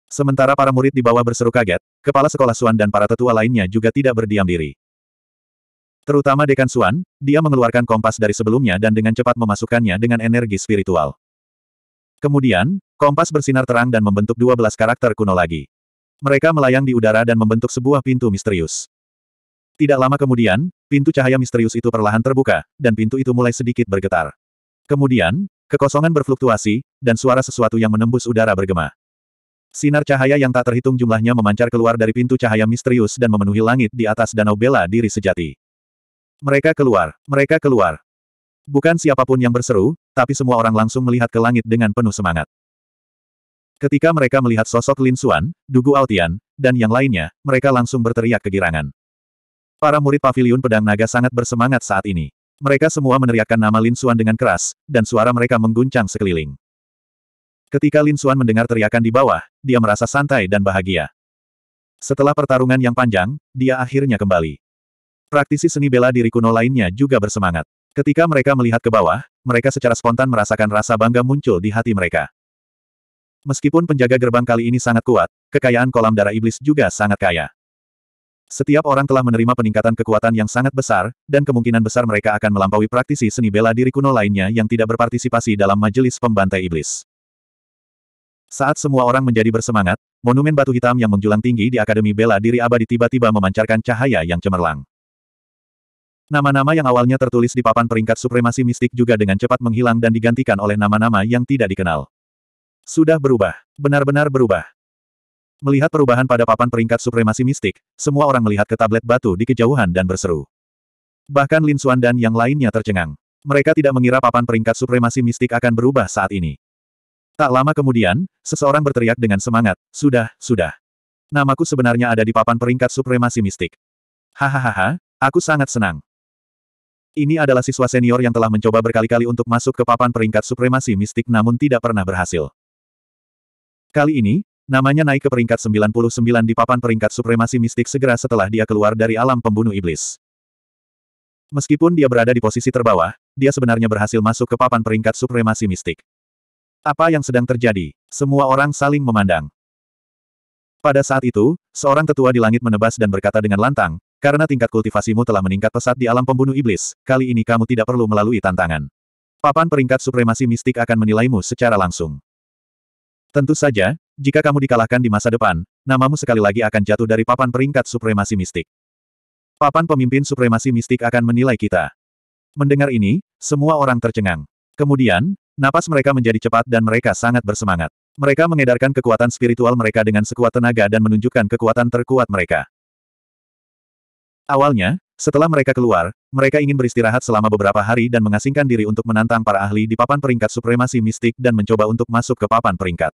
A: Sementara para murid di bawah berseru kaget, kepala sekolah Xuan dan para tetua lainnya juga tidak berdiam diri. Terutama Dekan Xuan, dia mengeluarkan kompas dari sebelumnya dan dengan cepat memasukkannya dengan energi spiritual. Kemudian, kompas bersinar terang dan membentuk 12 karakter kuno lagi. Mereka melayang di udara dan membentuk sebuah pintu misterius. Tidak lama kemudian, pintu cahaya misterius itu perlahan terbuka, dan pintu itu mulai sedikit bergetar. Kemudian, kekosongan berfluktuasi, dan suara sesuatu yang menembus udara bergema. Sinar cahaya yang tak terhitung jumlahnya memancar keluar dari pintu cahaya misterius dan memenuhi langit di atas danau bela diri sejati. Mereka keluar, mereka keluar. Bukan siapapun yang berseru, tapi semua orang langsung melihat ke langit dengan penuh semangat. Ketika mereka melihat sosok Lin Xuan, Dugu Altian, dan yang lainnya, mereka langsung berteriak kegirangan. Para murid paviliun pedang naga sangat bersemangat saat ini. Mereka semua meneriakkan nama Lin Xuan dengan keras, dan suara mereka mengguncang sekeliling. Ketika Lin Xuan mendengar teriakan di bawah, dia merasa santai dan bahagia. Setelah pertarungan yang panjang, dia akhirnya kembali. Praktisi seni bela diri kuno lainnya juga bersemangat. Ketika mereka melihat ke bawah, mereka secara spontan merasakan rasa bangga muncul di hati mereka. Meskipun penjaga gerbang kali ini sangat kuat, kekayaan kolam darah iblis juga sangat kaya. Setiap orang telah menerima peningkatan kekuatan yang sangat besar, dan kemungkinan besar mereka akan melampaui praktisi seni bela diri kuno lainnya yang tidak berpartisipasi dalam majelis pembantai iblis. Saat semua orang menjadi bersemangat, monumen batu hitam yang menjulang tinggi di Akademi Bela Diri Abadi tiba-tiba memancarkan cahaya yang cemerlang. Nama-nama yang awalnya tertulis di papan peringkat supremasi mistik juga dengan cepat menghilang dan digantikan oleh nama-nama yang tidak dikenal. Sudah berubah. Benar-benar berubah. Melihat perubahan pada papan peringkat supremasi mistik, semua orang melihat ke tablet batu di kejauhan dan berseru. Bahkan Lin Suan dan yang lainnya tercengang. Mereka tidak mengira papan peringkat supremasi mistik akan berubah saat ini. Tak lama kemudian, seseorang berteriak dengan semangat, Sudah, sudah. Namaku sebenarnya ada di papan peringkat supremasi mistik. Hahaha, aku sangat senang. Ini adalah siswa senior yang telah mencoba berkali-kali untuk masuk ke papan peringkat supremasi mistik namun tidak pernah berhasil. Kali ini, namanya naik ke peringkat 99 di papan peringkat supremasi mistik segera setelah dia keluar dari alam pembunuh iblis. Meskipun dia berada di posisi terbawah, dia sebenarnya berhasil masuk ke papan peringkat supremasi mistik. Apa yang sedang terjadi? Semua orang saling memandang. Pada saat itu, seorang tetua di langit menebas dan berkata dengan lantang, karena tingkat kultivasimu telah meningkat pesat di alam pembunuh iblis, kali ini kamu tidak perlu melalui tantangan. Papan peringkat supremasi mistik akan menilaimu secara langsung. Tentu saja, jika kamu dikalahkan di masa depan, namamu sekali lagi akan jatuh dari papan peringkat supremasi mistik. Papan pemimpin supremasi mistik akan menilai kita. Mendengar ini, semua orang tercengang. Kemudian, napas mereka menjadi cepat dan mereka sangat bersemangat. Mereka mengedarkan kekuatan spiritual mereka dengan sekuat tenaga dan menunjukkan kekuatan terkuat mereka. Awalnya, setelah mereka keluar, mereka ingin beristirahat selama beberapa hari dan mengasingkan diri untuk menantang para ahli di papan peringkat supremasi mistik dan mencoba untuk masuk ke papan peringkat.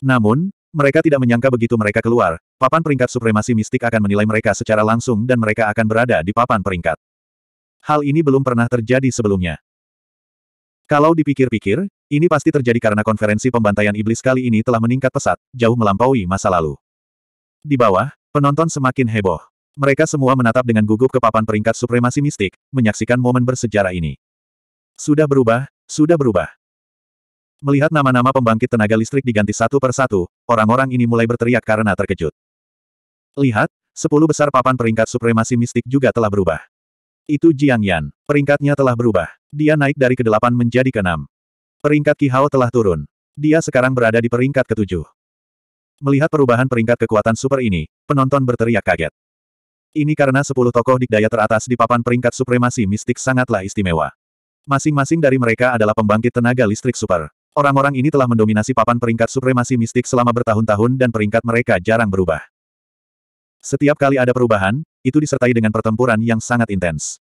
A: Namun, mereka tidak menyangka begitu mereka keluar, papan peringkat supremasi mistik akan menilai mereka secara langsung dan mereka akan berada di papan peringkat. Hal ini belum pernah terjadi sebelumnya. Kalau dipikir-pikir, ini pasti terjadi karena konferensi pembantaian iblis kali ini telah meningkat pesat, jauh melampaui masa lalu. Di bawah, penonton semakin heboh. Mereka semua menatap dengan gugup ke papan peringkat supremasi mistik, menyaksikan momen bersejarah ini. Sudah berubah, sudah berubah. Melihat nama-nama pembangkit tenaga listrik diganti satu per satu, orang-orang ini mulai berteriak karena terkejut. Lihat, sepuluh besar papan peringkat supremasi mistik juga telah berubah. Itu Jiang Yan. Peringkatnya telah berubah. Dia naik dari ke-8 menjadi ke-6. Peringkat Ki Hao telah turun. Dia sekarang berada di peringkat ke-7. Melihat perubahan peringkat kekuatan super ini, penonton berteriak kaget. Ini karena sepuluh tokoh dikdaya teratas di papan peringkat supremasi mistik sangatlah istimewa. Masing-masing dari mereka adalah pembangkit tenaga listrik super. Orang-orang ini telah mendominasi papan peringkat supremasi mistik selama bertahun-tahun dan peringkat mereka jarang berubah. Setiap kali ada perubahan, itu disertai dengan pertempuran yang sangat intens.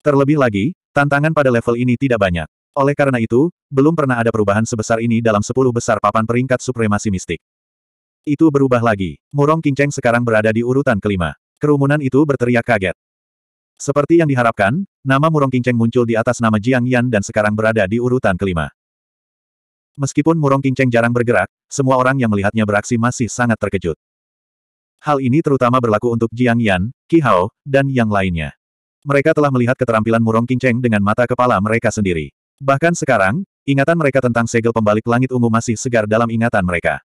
A: Terlebih lagi, tantangan pada level ini tidak banyak. Oleh karena itu, belum pernah ada perubahan sebesar ini dalam sepuluh besar papan peringkat supremasi mistik. Itu berubah lagi. Murong Kinceng sekarang berada di urutan kelima. Kerumunan itu berteriak kaget. Seperti yang diharapkan, nama Murong Kingcheng muncul di atas nama Jiang Yan dan sekarang berada di urutan kelima. Meskipun Murong Kingcheng jarang bergerak, semua orang yang melihatnya beraksi masih sangat terkejut. Hal ini terutama berlaku untuk Jiang Yan, Qi Hao, dan yang lainnya. Mereka telah melihat keterampilan Murong Kingcheng dengan mata kepala mereka sendiri. Bahkan sekarang, ingatan mereka tentang segel pembalik langit ungu masih segar dalam ingatan mereka.